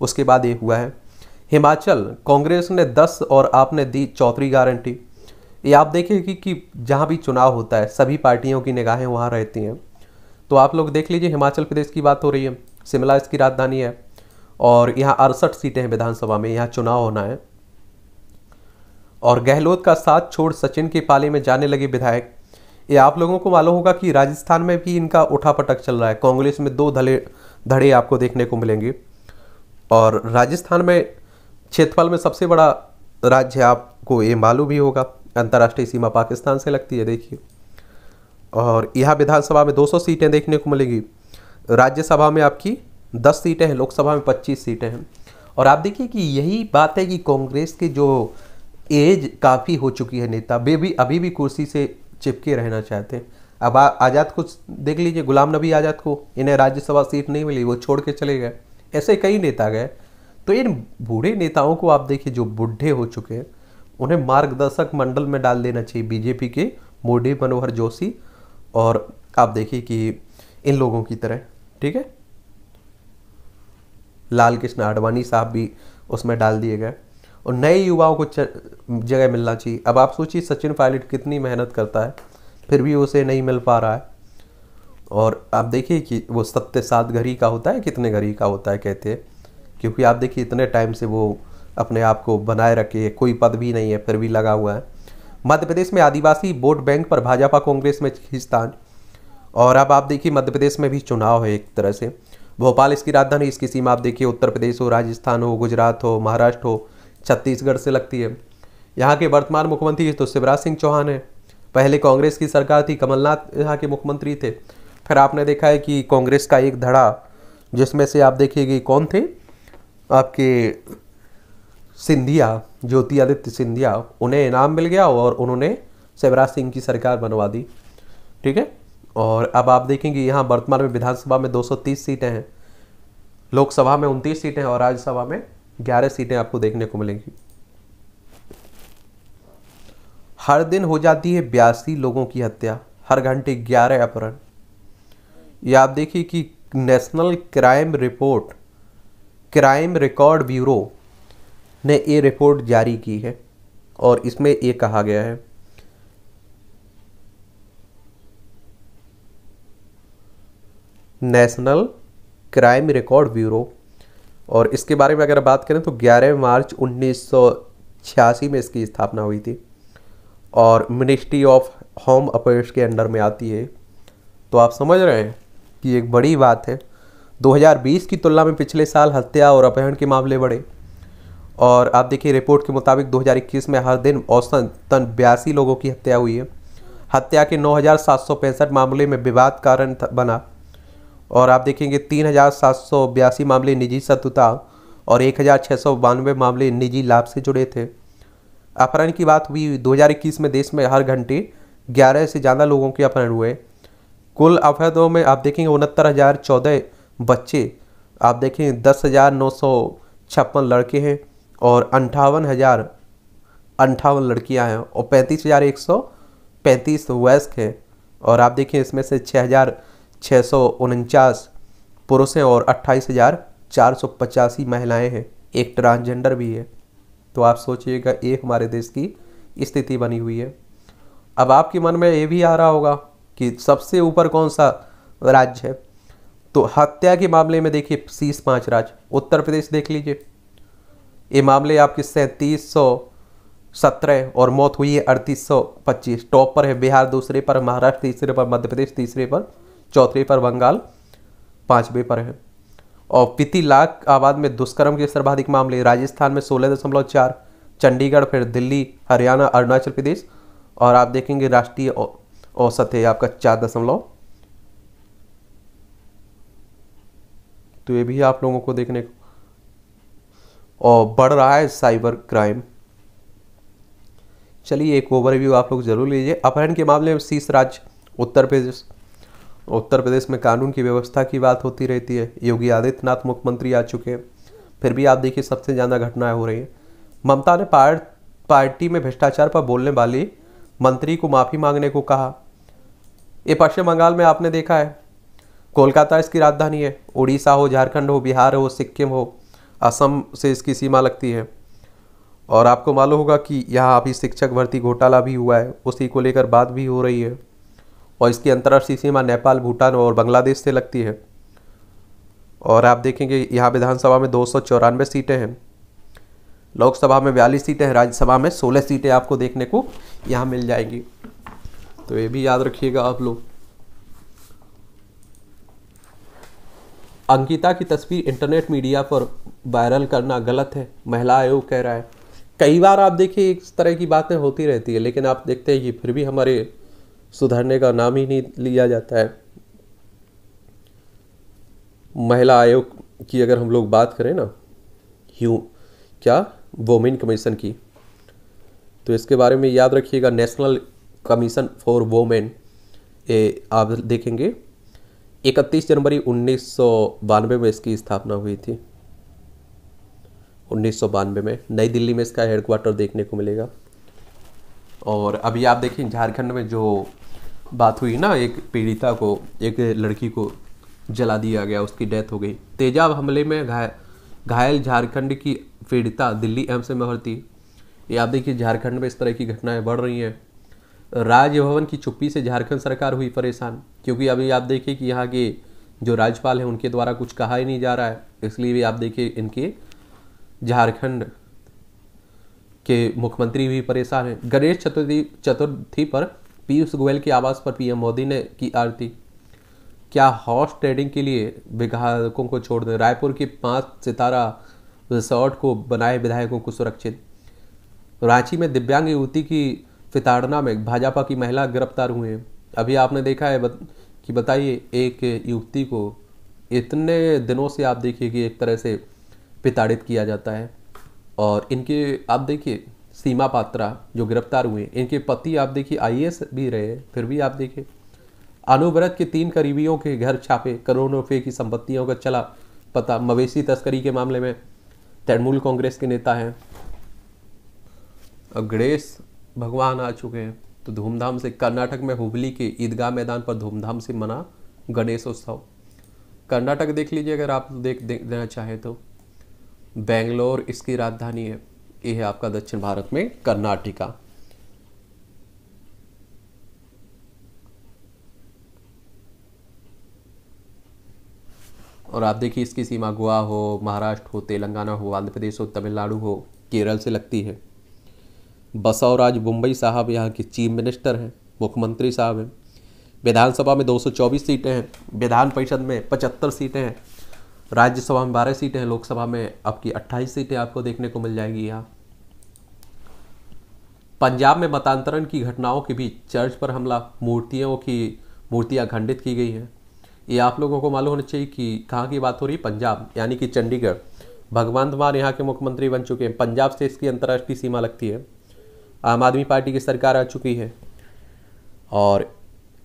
Speaker 1: उसके बाद ये हुआ है हिमाचल कांग्रेस ने दस और आपने दी चौथी गारंटी ये आप देखिए कि, कि जहाँ भी चुनाव होता है सभी पार्टियों की निगाहें वहाँ रहती हैं तो आप लोग देख लीजिए हिमाचल प्रदेश की बात हो रही है शिमला इसकी राजधानी है और यहाँ अड़सठ सीटें हैं विधानसभा में यहाँ चुनाव होना है और गहलोत का साथ छोड़ सचिन की पाले में जाने लगे विधायक ये आप लोगों को मालूम होगा कि राजस्थान में भी इनका उठापटक चल रहा है कांग्रेस में दो धड़े धड़े आपको देखने को मिलेंगे और राजस्थान में क्षेत्रफल में सबसे बड़ा राज्य आपको ये मालूम भी होगा अंतर्राष्ट्रीय सीमा पाकिस्तान से लगती है देखिए और यहाँ विधानसभा में 200 सीटें देखने को मिलेंगी राज्यसभा में आपकी 10 सीटें हैं लोकसभा में 25 सीटें हैं और आप देखिए कि यही बात है कि कांग्रेस के जो एज काफ़ी हो चुकी है नेता वे भी अभी भी कुर्सी से चिपके रहना चाहते हैं अब आज़ाद को देख लीजिए गुलाम नबी आज़ाद को इन्हें राज्यसभा सीट नहीं मिली वो छोड़ के चले गए ऐसे कई नेता गए तो इन बूढ़े नेताओं को आप देखिए जो बूढ़े हो चुके हैं उन्हें मार्गदर्शक मंडल में डाल देना चाहिए बीजेपी के मोदी मनोहर जोशी और आप देखिए कि इन लोगों की तरह ठीक है लाल कृष्ण आडवाणी साहब भी उसमें डाल दिए गए और नए युवाओं को जगह मिलना चाहिए अब आप सोचिए सचिन पायलट कितनी मेहनत करता है फिर भी उसे नहीं मिल पा रहा है और आप देखिए कि वो सत्य सात घड़ी का होता है कितने घड़ी का होता है कहते हैं क्योंकि आप देखिए इतने टाइम से वो अपने आप को बनाए रखे कोई पद भी नहीं है फिर भी लगा हुआ है मध्य प्रदेश में आदिवासी वोट बैंक पर भाजपा कांग्रेस में खींचतान और अब आप देखिए मध्य प्रदेश में भी चुनाव है एक तरह से भोपाल इसकी राजधानी इसकी सीमा आप देखिए उत्तर प्रदेश हो राजस्थान हो गुजरात हो महाराष्ट्र हो छत्तीसगढ़ से लगती है यहाँ के वर्तमान मुख्यमंत्री तो शिवराज सिंह चौहान हैं पहले कांग्रेस की सरकार थी कमलनाथ यहाँ के मुख्यमंत्री थे फिर आपने देखा है कि कांग्रेस का एक धड़ा जिसमें से आप देखिएगी कौन थे आपके सिंधिया ज्योति आदित्य सिंधिया उन्हें इनाम मिल गया और उन्होंने शिवराज सिंह की सरकार बनवा दी ठीक है और अब आप देखेंगे यहाँ वर्तमान में विधानसभा में 230 सीटें हैं लोकसभा में उनतीस सीटें हैं और राज्यसभा में ग्यारह सीटें आपको देखने को मिलेंगी हर दिन हो जाती है बयासी लोगों की हत्या हर घंटे ग्यारह अपहरण या आप देखिए कि national crime report crime record bureau ने ये रिपोर्ट जारी की है और इसमें ये कहा गया है नेशनल क्राइम रिकॉर्ड ब्यूरो और इसके बारे में अगर बात करें तो 11 मार्च 1986 में इसकी स्थापना हुई थी और मिनिस्ट्री ऑफ होम अफेयर्स के अंडर में आती है तो आप समझ रहे हैं कि एक बड़ी बात है 2020 की तुलना में पिछले साल हत्या और अपहरण के मामले बढ़े और आप देखिए रिपोर्ट के मुताबिक 2021 में हर दिन औसतन बयासी लोगों की हत्या हुई है हत्या के नौ मामले में विवाद कारण बना और आप देखेंगे तीन हज़ार सात सौ बयासी मामले निजी शत्रुता और एक हज़ार छः सौ बानवे मामले निजी लाभ से जुड़े थे अपहरण की बात हुई 2021 में देश में हर घंटे ग्यारह से ज़्यादा लोगों के अपहरण हुए कुल अपहरणों में आप देखेंगे उनहत्तर हज़ार चौदह बच्चे आप देखेंगे दस हज़ार नौ सौ छप्पन लड़के हैं और अंठावन हज़ार अंठावन लड़कियाँ हैं और पैंतीस हज़ार एक सौ पैंतीस वयस्क हैं और आप देखें इसमें से छः हज़ार छः सौ उनचास पुरुष हैं और अट्ठाईस हज़ार चार सौ पचासी महिलाएँ हैं एक ट्रांसजेंडर भी है तो आप सोचिएगा ये हमारे देश की स्थिति बनी हुई है अब आपके मन में ये भी आ रहा होगा कि सबसे ऊपर कौन सा राज्य है तो हत्या के मामले में देखिए शीस पाँच राज्य उत्तर प्रदेश देख लीजिए ये मामले आपके सैंतीस सौ सत्रह और मौत हुई है अड़तीस सौ पच्चीस टॉप पर है बिहार दूसरे पर महाराष्ट्र तीसरे पर मध्य प्रदेश तीसरे पर चौथे पर बंगाल पाँचवें पर है और पीति लाख आबाद में दुष्कर्म के सर्वाधिक मामले राजस्थान में सोलह दशमलव चार चंडीगढ़ फिर दिल्ली हरियाणा अरुणाचल प्रदेश और आप देखेंगे राष्ट्रीय औसत है आपका चार दशमलव तो ये भी आप लोगों को देखने को और बढ़ रहा है साइबर क्राइम चलिए एक ओवरव्यू आप लोग जरूर लीजिए अपहरण के मामले में शीर्ष राज्य उत्तर प्रदेश उत्तर प्रदेश में कानून की व्यवस्था की बात होती रहती है योगी आदित्यनाथ मुख्यमंत्री आ चुके हैं फिर भी आप देखिए सबसे ज़्यादा घटनाएं हो रही हैं ममता ने पार, पार्टी में भ्रष्टाचार पर बोलने वाली मंत्री को माफ़ी मांगने को कहा ये पश्चिम बंगाल में आपने देखा है कोलकाता इसकी राजधानी है उड़ीसा हो झारखंड हो बिहार हो सिक्किम हो असम से इसकी सीमा लगती है और आपको मालूम होगा कि यहाँ अभी शिक्षक भर्ती घोटाला भी हुआ है उसी को लेकर बात भी हो रही है और इसकी अंतर्राष्ट्रीय सीमा नेपाल भूटान और बांग्लादेश से लगती है और आप देखेंगे यहाँ विधानसभा में दो सीटें हैं लोकसभा में बयालीस सीटें हैं राज्यसभा में सोलह सीटें आपको देखने को यहाँ मिल जाएंगी तो ये भी याद रखिएगा आप लोग अंकिता की तस्वीर इंटरनेट मीडिया पर वायरल करना गलत है महिला आयोग कह रहा है कई बार आप देखिए इस तरह की बातें होती रहती है लेकिन आप देखते हैं कि फिर भी हमारे सुधारने का नाम ही नहीं लिया जाता है महिला आयोग की अगर हम लोग बात करें ना ह्यू क्या वोमेन कमीशन की तो इसके बारे में याद रखिएगा नेशनल कमीशन फॉर वोमेन ए आप देखेंगे 31 जनवरी उन्नीस में इसकी स्थापना हुई थी उन्नीस में नई दिल्ली में इसका हेडक्वार्टर देखने को मिलेगा और अभी आप देखें झारखंड में जो बात हुई ना एक पीड़िता को एक लड़की को जला दिया गया उसकी डेथ हो गई तेजाब हमले में घाय घायल झारखंड की पीड़िता दिल्ली एम्स में भर्ती ये आप देखिए झारखंड में इस तरह की घटनाएं बढ़ रही हैं राजभवन की चुप्पी से झारखंड सरकार हुई परेशान क्योंकि अभी आप देखिए कि यहाँ के जो राज्यपाल हैं उनके द्वारा कुछ कहा ही नहीं जा रहा है इसलिए भी आप देखिए इनके झारखंड के मुख्यमंत्री भी परेशान हैं गणेश चतुर्थी चतुर्थी पर पीयूष गोयल की आवास पर पीएम मोदी ने की आरती क्या हॉर्स ट्रेडिंग के लिए विधायकों को छोड़ दें रायपुर के पाँच सितारा रिसोर्ट को बनाए विधायकों को सुरक्षित रांची में दिव्यांग युवती की फिताड़ना में भाजपा की महिला गिरफ्तार हुए हैं अभी आपने देखा है बत, कि बताइए एक युवती को इतने दिनों से आप देखिए कि एक तरह से पिताड़ित किया जाता है और इनके आप देखिए सीमा पात्रा जो गिरफ्तार हुए इनके पति आप देखिए आईएएस भी रहे फिर भी आप देखिए अनुव्रत के तीन करीबियों के घर छापे करोड़ों रुपये की संपत्तियों का चला पता मवेशी तस्करी के मामले में तृणमूल कांग्रेस के नेता हैं अब गणेश भगवान आ चुके हैं तो धूमधाम से कर्नाटक में हुबली के ईदगाह मैदान पर धूमधाम से मना उत्सव कर्नाटक देख लीजिए अगर आप देख देना चाहें तो बेंगलोर इसकी राजधानी है ये है आपका दक्षिण भारत में कर्नाटका और आप देखिए इसकी सीमा गोवा हो महाराष्ट्र हो तेलंगाना हो आंध्र प्रदेश हो तमिलनाडु हो केरल से लगती है बसवराज मुंबई साहब यहाँ के चीफ मिनिस्टर हैं मुख्यमंत्री साहब हैं विधानसभा में 224 सीटें हैं विधान परिषद में 75 सीटें हैं राज्यसभा में बारह सीटें हैं लोकसभा में आपकी अट्ठाईस सीटें आपको देखने को मिल जाएंगी यहाँ पंजाब में मतांतरण की घटनाओं के बीच चर्च पर हमला मूर्तियों की मूर्तियाँ खंडित की गई हैं ये आप लोगों को मालूम होना चाहिए कि कहाँ की बात हो रही है पंजाब यानी कि चंडीगढ़ भगवंत मान यहाँ के मुख्यमंत्री बन चुके हैं पंजाब से इसकी अंतर्राष्ट्रीय सीमा लगती है आम आदमी पार्टी की सरकार आ चुकी है और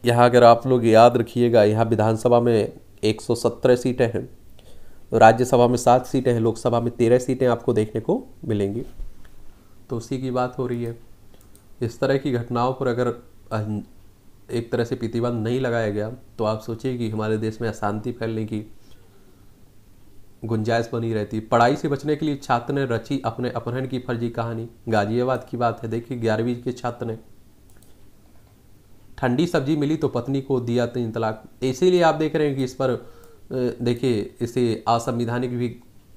Speaker 1: यहाँ अगर आप लोग याद रखिएगा यहाँ विधानसभा में एक सीटें हैं तो राज्यसभा में सात सीटें हैं लोकसभा में तेरह सीटें आपको देखने को मिलेंगी तो उसी की बात हो रही है इस तरह की घटनाओं पर अगर एक तरह से प्रतिबंध नहीं लगाया गया तो आप सोचिए कि हमारे देश में अशांति फैलने की गुंजाइश बनी रहती पढ़ाई से बचने के लिए छात्र ने रची अपने अपहरण की फर्जी कहानी गाजियाबाद की बात है देखिए ग्यारहवीं के छात्र ने ठंडी सब्जी मिली तो पत्नी को दिया तीन तो तलाक इसीलिए आप देख रहे हैं कि इस पर देखिए इसे असंवैधानिक भी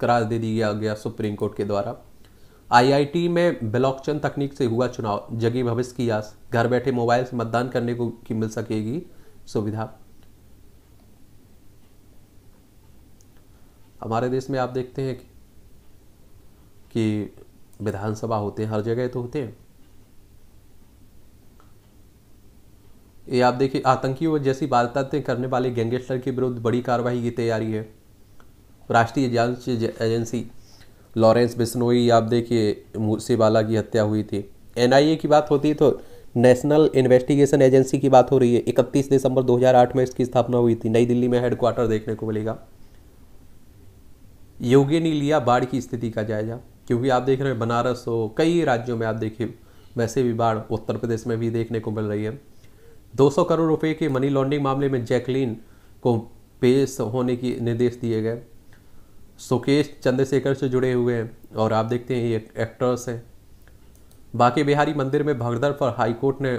Speaker 1: करार दे दिया गया सुप्रीम कोर्ट के द्वारा आईआईटी में ब्लॉकचेन तकनीक से हुआ चुनाव जगी भविष्य की आस घर बैठे मोबाइल से मतदान करने को की मिल सकेगी सुविधा हमारे देश में आप देखते हैं कि, कि विधानसभा होते हैं हर जगह तो होते हैं ये आप देखिए आतंकी व जैसी वारदातें करने वाले गैंगस्टर के विरुद्ध बड़ी कार्रवाई की तैयारी है राष्ट्रीय जांच एजेंसी लॉरेंस बिस्नोई आप देखिए मूसेवाला की हत्या हुई थी एनआईए की बात होती है तो नेशनल इन्वेस्टिगेशन एजेंसी की बात हो रही है 31 दिसंबर 2008 में इसकी स्थापना हुई थी नई दिल्ली में हेडक्वार्टर देखने को मिलेगा योगी ने लिया बाढ़ की स्थिति का जायजा क्योंकि आप देख रहे हैं बनारस हो कई राज्यों में आप देखिए वैसे भी बाढ़ उत्तर प्रदेश में भी देखने को मिल रही है 200 करोड़ रुपए के मनी लॉन्ड्रिंग मामले में जैकलीन को पेश होने के निर्देश दिए गए सुकेश चंद्रशेखर से जुड़े हुए हैं और आप देखते हैं ये एक्टर्स हैं बाकी बिहारी मंदिर में भगदड़ पर हाईकोर्ट ने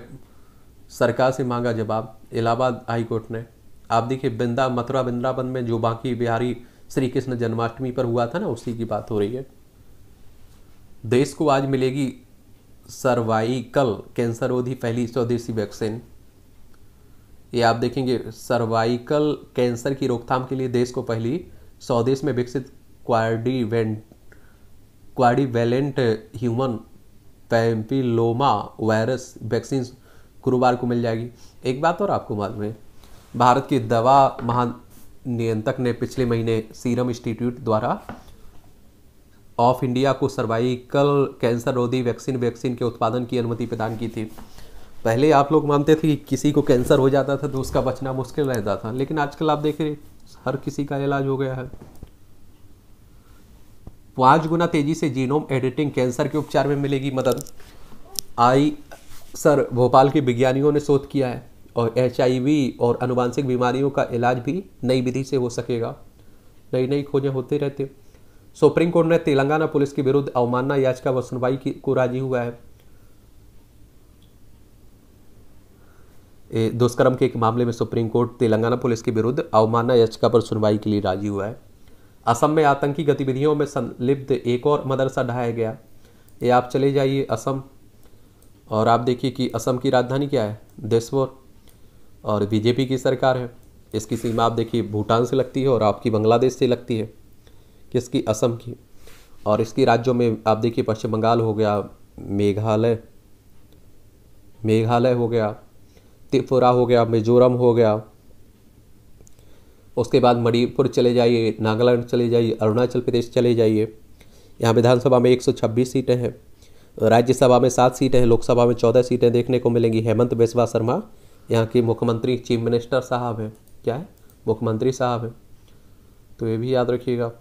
Speaker 1: सरकार से मांगा जवाब इलाहाबाद हाईकोर्ट ने आप देखिए बिंदा मथुरा वृंदावन में जो बाकी बिहारी श्री कृष्ण जन्माष्टमी पर हुआ था ना उसी की बात हो रही है देश को आज मिलेगी सर्वाइकल रोधी पहली स्वदेशी वैक्सीन ये आप देखेंगे सर्वाइकल कैंसर की रोकथाम के लिए देश को पहली स्वदेश में विकसित quadrivalent quadrivalent human papilloma virus vaccine गुरुवार को मिल जाएगी एक बात और आपको मालूम है भारत की दवा महानियंत्रक ने पिछले महीने सीरम इंस्टीट्यूट द्वारा ऑफ इंडिया को सर्वाइकल कैंसर रोधी वैक्सीन वैक्सीन के उत्पादन की अनुमति प्रदान की थी पहले आप लोग मानते थे कि किसी को कैंसर हो जाता था तो उसका बचना मुश्किल रहता था लेकिन आजकल आप देख रहे हर किसी का इलाज हो गया है पाँच गुना तेजी से जीनोम एडिटिंग कैंसर के उपचार में मिलेगी मदद आई सर भोपाल के विज्ञानियों ने शोध किया है और एच और अनुवांशिक बीमारियों का इलाज भी नई विधि से हो सकेगा नई नई खोजें होते रहते सुप्रीम कोर्ट ने तेलंगाना पुलिस के विरुद्ध अवमानना याचिका व सुनवाई की को राजी हुआ है दुष्कर्म के एक मामले में सुप्रीम कोर्ट तेलंगाना पुलिस के विरुद्ध अवमानना याचिका पर सुनवाई के लिए राजी हुआ है असम में आतंकी गतिविधियों में संलिप्त एक और मदरसा ढहाया गया ये आप चले जाइए असम और आप देखिए कि असम की राजधानी क्या है देशवर और बीजेपी की सरकार है इसकी सीमा आप देखिए भूटान से लगती है और आपकी बांग्लादेश से लगती है किसकी असम की और इसकी राज्यों में आप देखिए पश्चिम बंगाल हो गया मेघालय मेघालय हो गया त्रिपुरा हो गया मिजोरम हो गया उसके बाद मणिपुर चले जाइए नागालैंड चले जाइए अरुणाचल प्रदेश चले जाइए यहाँ विधानसभा में 126 सीटें हैं राज्यसभा में सात सीटें हैं लोकसभा में चौदह सीटें देखने को मिलेंगी हेमंत बिस्वा शर्मा यहाँ के मुख्यमंत्री चीफ मिनिस्टर साहब हैं क्या है मुख्यमंत्री साहब हैं तो ये भी याद रखिएगा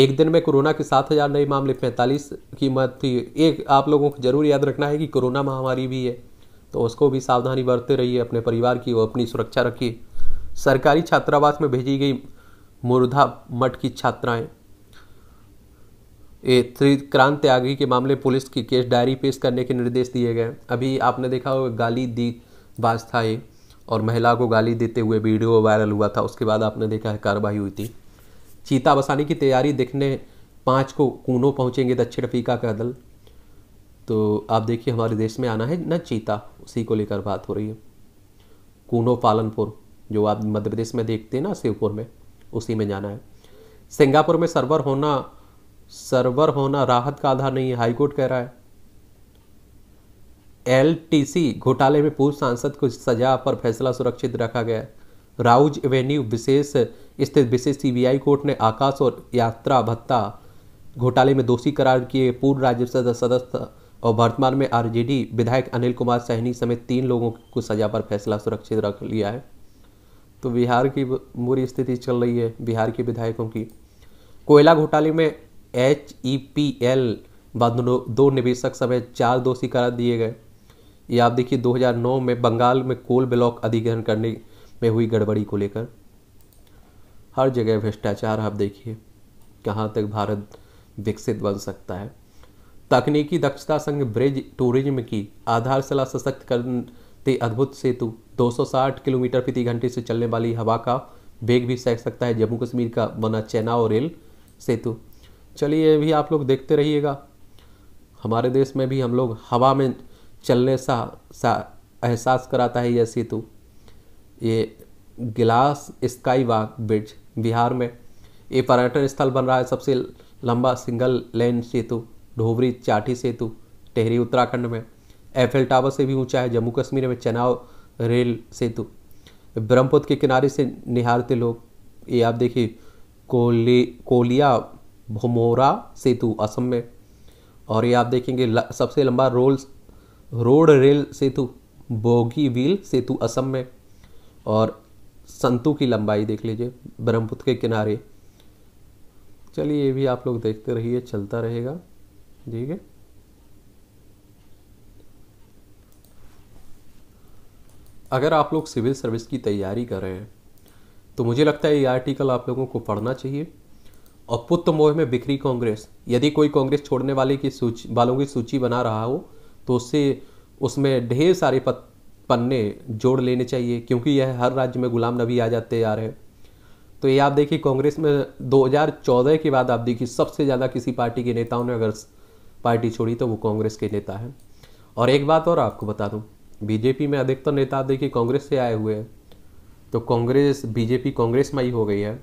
Speaker 1: एक दिन में कोरोना के सात हज़ार नए मामले पैंतालीस की मत थी एक आप लोगों को जरूर याद रखना है कि कोरोना महामारी भी है तो उसको भी सावधानी बरते रहिए अपने परिवार की और अपनी सुरक्षा रखिए सरकारी छात्रावास में भेजी गई मुर्धा मठ की छात्राएं ए क्रांत त्यागी के मामले पुलिस की केस डायरी पेश करने के निर्देश दिए गए अभी आपने देखा होगा गाली दी बाज था ये और महिला को गाली देते हुए वीडियो वायरल हुआ था उसके बाद आपने देखा है कार्रवाई हुई थी चीता बसाने की तैयारी देखने पाँच को कूनों पहुंचेंगे दक्षिण अफ्रीका का दल तो आप देखिए हमारे देश में आना है न चीता उसी को लेकर बात हो रही है कूनो पालनपुर जो आप मध्य प्रदेश में देखते हैं ना शिवपुर में उसी में जाना है सिंगापुर में सर्वर होना सर्वर होना राहत का आधार नहीं है हाईकोर्ट कह रहा है एलटीसी घोटाले में पूर्व सांसद को सजा पर फैसला सुरक्षित रखा गया राउज एवेन्यू विशेष स्थित विशेष सीबीआई कोर्ट ने आकाश और यात्रा भत्ता घोटाले में दोषी करार किए पूर्व राज्यसभा सदस्य और वर्तमान में आरजेडी विधायक अनिल कुमार सहनी समेत तीन लोगों को सजा पर फैसला सुरक्षित रख लिया है तो बिहार की बुरी स्थिति चल रही है बिहार के विधायकों की कोयला घोटाले में एच ई पी एल दो निवेशक समेत चार दोषी करार दिए गए ये आप देखिए 2009 में बंगाल में कोल ब्लॉक अधिग्रहण करने में हुई गड़बड़ी को लेकर हर जगह भ्रष्टाचार आप देखिए कहाँ तक भारत विकसित बन सकता है तकनीकी दक्षता संघ ब्रिज टूरिज्म की आधारशिला सशक्त करते अद्भुत सेतु 260 किलोमीटर प्रति घंटे से चलने वाली हवा का वेग भी सह सकता है जम्मू कश्मीर का बना और रेल सेतु चलिए भी आप लोग देखते रहिएगा हमारे देश में भी हम लोग हवा में चलने सा सा एहसास कराता है यह सेतु ये गिलास स्काई वाक ब्रिज बिहार में ये पर्यटन स्थल बन रहा है सबसे लंबा सिंगल लेन सेतु ढोबरी चाटी सेतु टेहरी उत्तराखंड में एफएल टावर से भी ऊंचा है जम्मू कश्मीर में चनाव रेल सेतु ब्रह्मपुत्र के किनारे से निहारते लोग ये आप देखिए कोली कोलिया भोमोरा सेतु असम में और ये आप देखेंगे ल, सबसे लंबा रोल रोड रेल सेतु बोगी व्हील सेतु असम में और संतु की लंबाई देख लीजिए ब्रह्मपुत्र के किनारे चलिए ये भी आप लोग देखते रहिए चलता रहेगा ठीक है अगर आप लोग सिविल सर्विस की तैयारी कर रहे हैं तो मुझे लगता है ये आर्टिकल आप लोगों को पढ़ना चाहिए और पुत्र मोह में बिखरी कांग्रेस यदि कोई कांग्रेस छोड़ने वाले की सूची वालों की सूची बना रहा हो तो उससे उसमें ढेर सारे पन्ने जोड़ लेने चाहिए क्योंकि यह हर राज्य में गुलाम नबी आजाद तैयार है तो ये आप देखिए कांग्रेस में 2014 के बाद आप देखिए सबसे ज़्यादा किसी पार्टी के नेताओं ने अगर पार्टी छोड़ी तो वो कांग्रेस के नेता हैं और एक बात और आपको बता दूं बीजेपी में अधिकतर नेता देखिए कांग्रेस से आए हुए हैं तो कांग्रेस बीजेपी कांग्रेस में ही हो गई है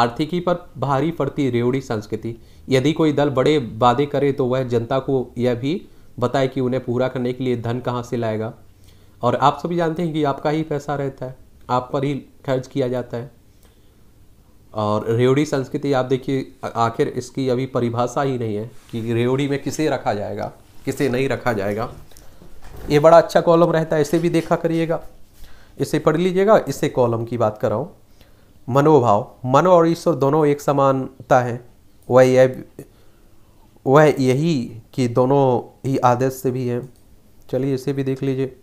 Speaker 1: आर्थिकी पर भारी पड़ती रेवड़ी संस्कृति यदि कोई दल बड़े वादे करे तो वह जनता को यह भी बताए कि उन्हें पूरा करने के लिए धन कहाँ से लाएगा और आप सभी जानते हैं कि आपका ही पैसा रहता है आप पर ही खर्च किया जाता है और रेवड़ी संस्कृति आप देखिए आखिर इसकी अभी परिभाषा ही नहीं है कि रेवड़ी में किसे रखा जाएगा किसे नहीं रखा जाएगा ये बड़ा अच्छा कॉलम रहता है इसे भी देखा करिएगा इसे पढ़ लीजिएगा इसे कॉलम की बात कर रहा हूँ मनोभाव मनो और ईश्वर दोनों एक समानता है वह यह वह यही कि दोनों ही आदेश से भी हैं चलिए इसे भी देख लीजिए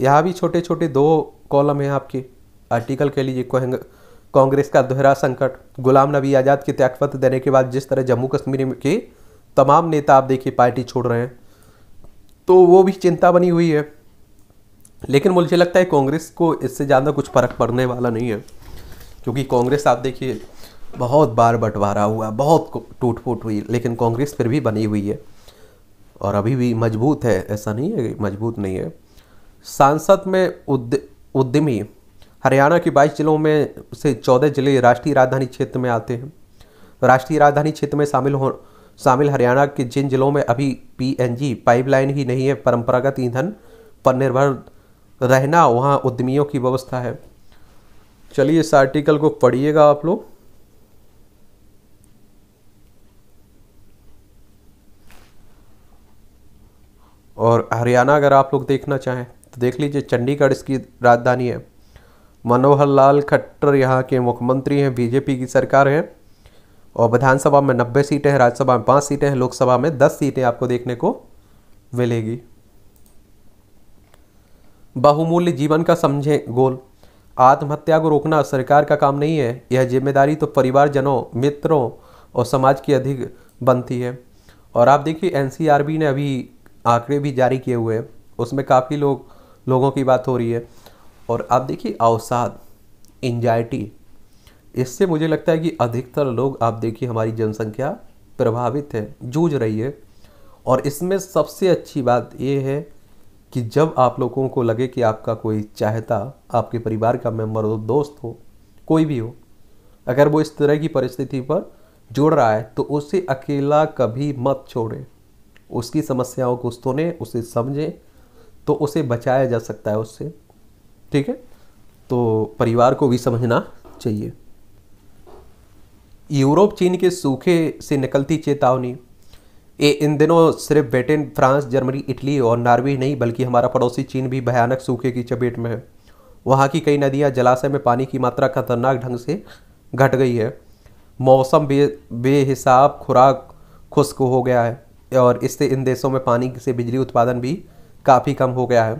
Speaker 1: यहाँ भी छोटे छोटे दो कॉलम हैं आपके आर्टिकल कह लीजिए कांग्रेस का दोहरा संकट गुलाम नबी आज़ाद के त्यागपत्र देने के बाद जिस तरह जम्मू कश्मीर के तमाम नेता आप देखिए पार्टी छोड़ रहे हैं तो वो भी चिंता बनी हुई है लेकिन मुझे लगता है कांग्रेस को इससे ज़्यादा कुछ फ़र्क पड़ने वाला नहीं है क्योंकि कांग्रेस आप देखिए बहुत बार बंटवारा हुआ बहुत टूट फूट हुई लेकिन कांग्रेस फिर भी बनी हुई है और अभी भी मजबूत है ऐसा नहीं है मजबूत नहीं है सांसद में उद्यमी हरियाणा के 22 जिलों में से 14 जिले राष्ट्रीय राजधानी क्षेत्र में आते हैं राष्ट्रीय राजधानी क्षेत्र में शामिल हो शामिल हरियाणा के जिन जिलों में अभी पीएनजी पाइपलाइन ही नहीं है परंपरागत ईंधन पर निर्भर रहना वहाँ उद्यमियों की व्यवस्था है चलिए इस आर्टिकल को पढ़िएगा आप लोग और हरियाणा अगर आप लोग देखना चाहें तो देख लीजिए चंडीगढ़ इसकी राजधानी है मनोहर लाल खट्टर यहाँ के मुख्यमंत्री हैं बीजेपी की सरकार है और विधानसभा में नब्बे सीटें हैं राज्यसभा में पाँच सीटें हैं लोकसभा में दस सीटें आपको देखने को मिलेगी बहुमूल्य जीवन का समझे गोल आत्महत्या को रोकना सरकार का काम नहीं है यह जिम्मेदारी तो परिवारजनों मित्रों और समाज की अधिक बनती है और आप देखिए एनसीआरबी ने अभी आंकड़े भी जारी किए हुए हैं उसमें काफ़ी लोग लोगों की बात हो रही है और आप देखिए अवसाद एंजाइटी इससे मुझे लगता है कि अधिकतर लोग आप देखिए हमारी जनसंख्या प्रभावित है जूझ रही है और इसमें सबसे अच्छी बात यह है कि जब आप लोगों को लगे कि आपका कोई चाहता आपके परिवार का मेम्बर हो दोस्त हो कोई भी हो अगर वो इस तरह की परिस्थिति पर जुड़ रहा है तो उसे अकेला कभी मत छोड़ें उसकी समस्याओं को सुने उसे समझें तो उसे बचाया जा सकता है उससे ठीक है तो परिवार को भी समझना चाहिए यूरोप चीन के सूखे से निकलती चेतावनी ये इन दिनों सिर्फ ब्रिटेन फ्रांस जर्मनी इटली और नॉर्वे नहीं बल्कि हमारा पड़ोसी चीन भी भयानक सूखे की चपेट में है वहाँ की कई नदियाँ जलाशय में पानी की मात्रा खतरनाक ढंग से घट गई है मौसम बे बेहिसाब खुराक खुश्क हो गया है और इससे इन देशों में पानी से बिजली उत्पादन भी काफ़ी कम हो गया है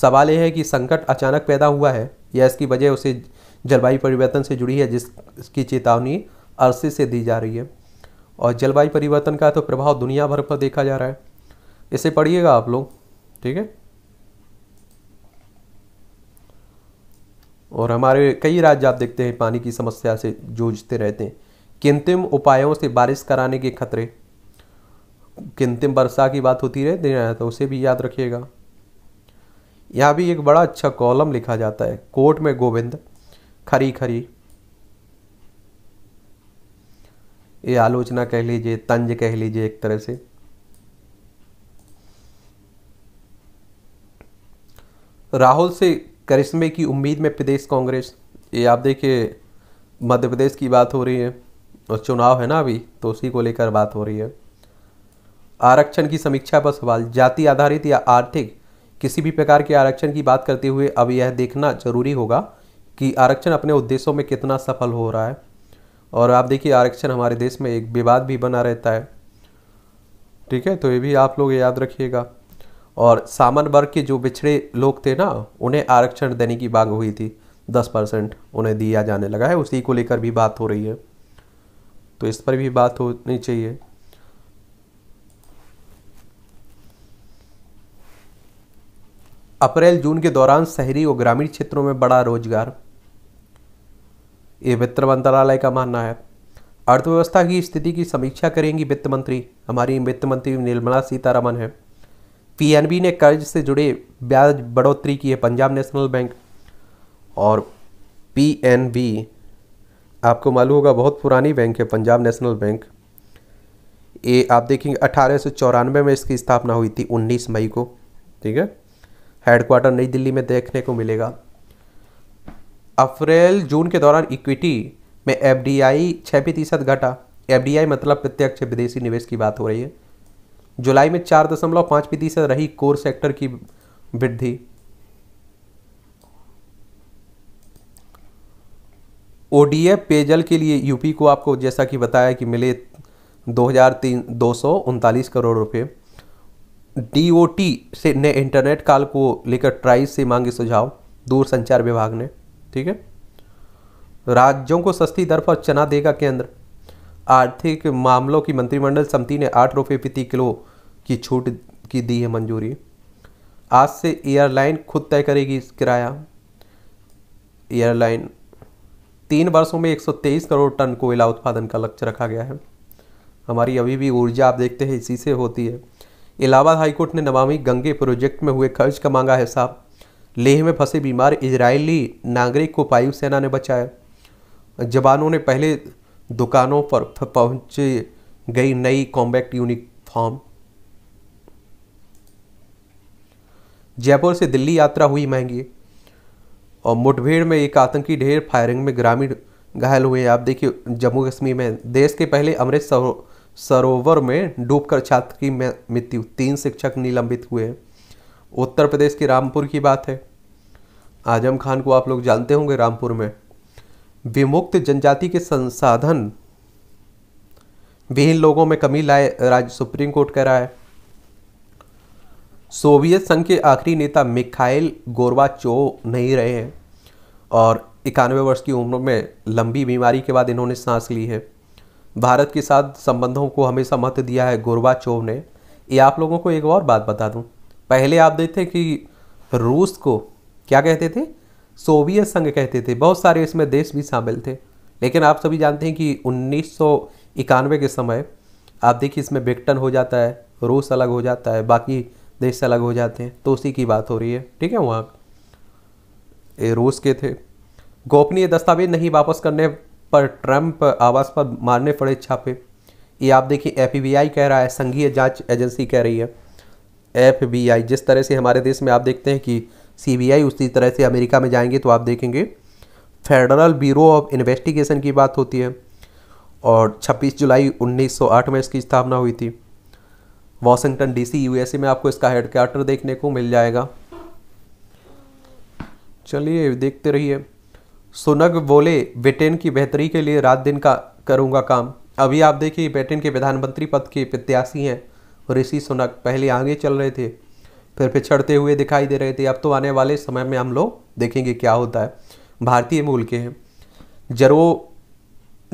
Speaker 1: सवाल यह है कि संकट अचानक पैदा हुआ है या इसकी वजह उसे जलवायु परिवर्तन से जुड़ी है जिसकी चेतावनी अरसे से दी जा रही है और जलवायु परिवर्तन का तो प्रभाव दुनिया भर पर देखा जा रहा है इसे पढ़िएगा आप लोग ठीक है और हमारे कई राज्य आप देखते हैं पानी की समस्या से जूझते रहते हैं किंतिम उपायों से बारिश कराने के खतरे किंतिम वर्षा की बात होती रहती है तो उसे भी याद रखिएगा यहाँ भी एक बड़ा अच्छा कॉलम लिखा जाता है कोर्ट में गोविंद खरी खरी ये आलोचना कह लीजिए तंज कह लीजिए एक तरह से राहुल से करिश्मे की उम्मीद में प्रदेश कांग्रेस ये आप देखिए मध्य प्रदेश की बात हो रही है और चुनाव है ना अभी तो उसी को लेकर बात हो रही है आरक्षण की समीक्षा पर सवाल जाति आधारित या आर्थिक किसी भी प्रकार के आरक्षण की बात करते हुए अब यह देखना जरूरी होगा कि आरक्षण अपने उद्देश्यों में कितना सफल हो रहा है और आप देखिए आरक्षण हमारे देश में एक विवाद भी बना रहता है ठीक है तो ये भी आप लोग याद रखिएगा और सामान्य वर्ग के जो पिछड़े लोग थे ना उन्हें आरक्षण देने की मांग हुई थी दस परसेंट उन्हें दिया जाने लगा है उसी को लेकर भी बात हो रही है तो इस पर भी बात होनी चाहिए अप्रैल जून के दौरान शहरी और ग्रामीण क्षेत्रों में बड़ा रोजगार ये वित्त मंत्रालय का मानना है अर्थव्यवस्था की स्थिति की समीक्षा करेंगी वित्त मंत्री हमारी वित्त मंत्री निर्मला सीतारमन है पीएनबी ने कर्ज से जुड़े ब्याज बढ़ोतरी की है पंजाब नेशनल बैंक और पीएनबी आपको मालूम होगा बहुत पुरानी बैंक है पंजाब नेशनल बैंक ये आप देखेंगे अठारह में इसकी स्थापना हुई थी 19 मई को ठीक है हेडक्वार्टर नई दिल्ली में देखने को मिलेगा अप्रैल जून के दौरान इक्विटी में एफ डी आई छः प्रतिशत घटा एफ डी आई मतलब प्रत्यक्ष विदेशी निवेश की बात हो रही है जुलाई में चार दशमलव पाँच प्रतिशत रही कोर सेक्टर की वृद्धि ओडीएफ पेयजल के लिए यूपी को आपको जैसा कि बताया कि मिले दो हज़ार तीन दो सौ उनतालीस करोड़ रुपये टी से ने इंटरनेट काल को लेकर ट्राई से मांगे सुझाव दूर संचार विभाग ने ठीक है राज्यों को सस्ती दर पर चना देगा केंद्र आर्थिक मामलों की मंत्रिमंडल समिति ने आठ रुपये प्रति किलो की छूट की दी है मंजूरी आज से एयरलाइन खुद तय करेगी किराया एयरलाइन तीन वर्षों में 123 करोड़ टन कोयला उत्पादन का लक्ष्य रखा गया है हमारी अभी भी ऊर्जा आप देखते हैं इसी से होती है इलाहाबाद हाईकोर्ट ने नमामि गंगे प्रोजेक्ट में हुए खर्च का मांगा हिसाब लेह में फंसे बीमार इजरायली नागरिक को वायुसेना ने बचाया जवानों ने पहले दुकानों पर पहुंची गई नई कॉम्बैक्ट यूनिफॉर्म जयपुर से दिल्ली यात्रा हुई महंगी और मुठभेड़ में एक आतंकी ढेर फायरिंग में ग्रामीण घायल हुए आप देखिए जम्मू कश्मीर में देश के पहले अमृत सरोवर में डूबकर छात्र की मृत्यु तीन शिक्षक निलंबित हुए उत्तर प्रदेश के रामपुर की बात है आजम खान को आप लोग जानते होंगे रामपुर में विमुक्त जनजाति के संसाधन विहीन लोगों में कमी लाए राज्य सुप्रीम कोर्ट कह रहा है सोवियत संघ के आखिरी नेता मिखाइल चो नहीं रहे हैं और इक्यानवे वर्ष की उम्र में लंबी बीमारी के बाद इन्होंने सांस ली है भारत के साथ संबंधों को हमेशा मत दिया है गोरबा ने ये आप लोगों को एक और बात बता दूँ पहले आप देखते कि रूस को क्या कहते थे सोवियत संघ कहते थे बहुत सारे इसमें देश भी शामिल थे लेकिन आप सभी जानते हैं कि उन्नीस के समय आप देखिए इसमें ब्रिक्टन हो जाता है रूस अलग हो जाता है बाकी देश अलग हो जाते हैं तो उसी की बात हो रही है ठीक है वहाँ ये रूस के थे गोपनीय दस्तावेज नहीं वापस करने पर ट्रंप आवास पर मारने पड़े छापे ये आप देखिए एफबीआई कह रहा है संघीय जांच एजेंसी कह रही है एफबीआई जिस तरह से हमारे देश में आप देखते हैं कि सीबीआई उसी तरह से अमेरिका में जाएंगे तो आप देखेंगे फेडरल ब्यूरो ऑफ इन्वेस्टिगेशन की बात होती है और 26 जुलाई 1908 में इसकी स्थापना हुई थी वॉशिंगटन डीसी यूएसए में आपको इसका हेडक्वार्टर देखने को मिल जाएगा चलिए देखते रहिए सुनग बोले ब्रिटेन की बेहतरी के लिए रात दिन का करूंगा काम अभी आप देखिए ब्रिटेन के प्रधानमंत्री पद के प्रत्याशी हैं ऋषि सुनक पहले आगे चल रहे थे फिर पिछड़ते हुए दिखाई दे रहे थे अब तो आने वाले समय में हम लोग देखेंगे क्या होता है भारतीय मूल के हैं जरो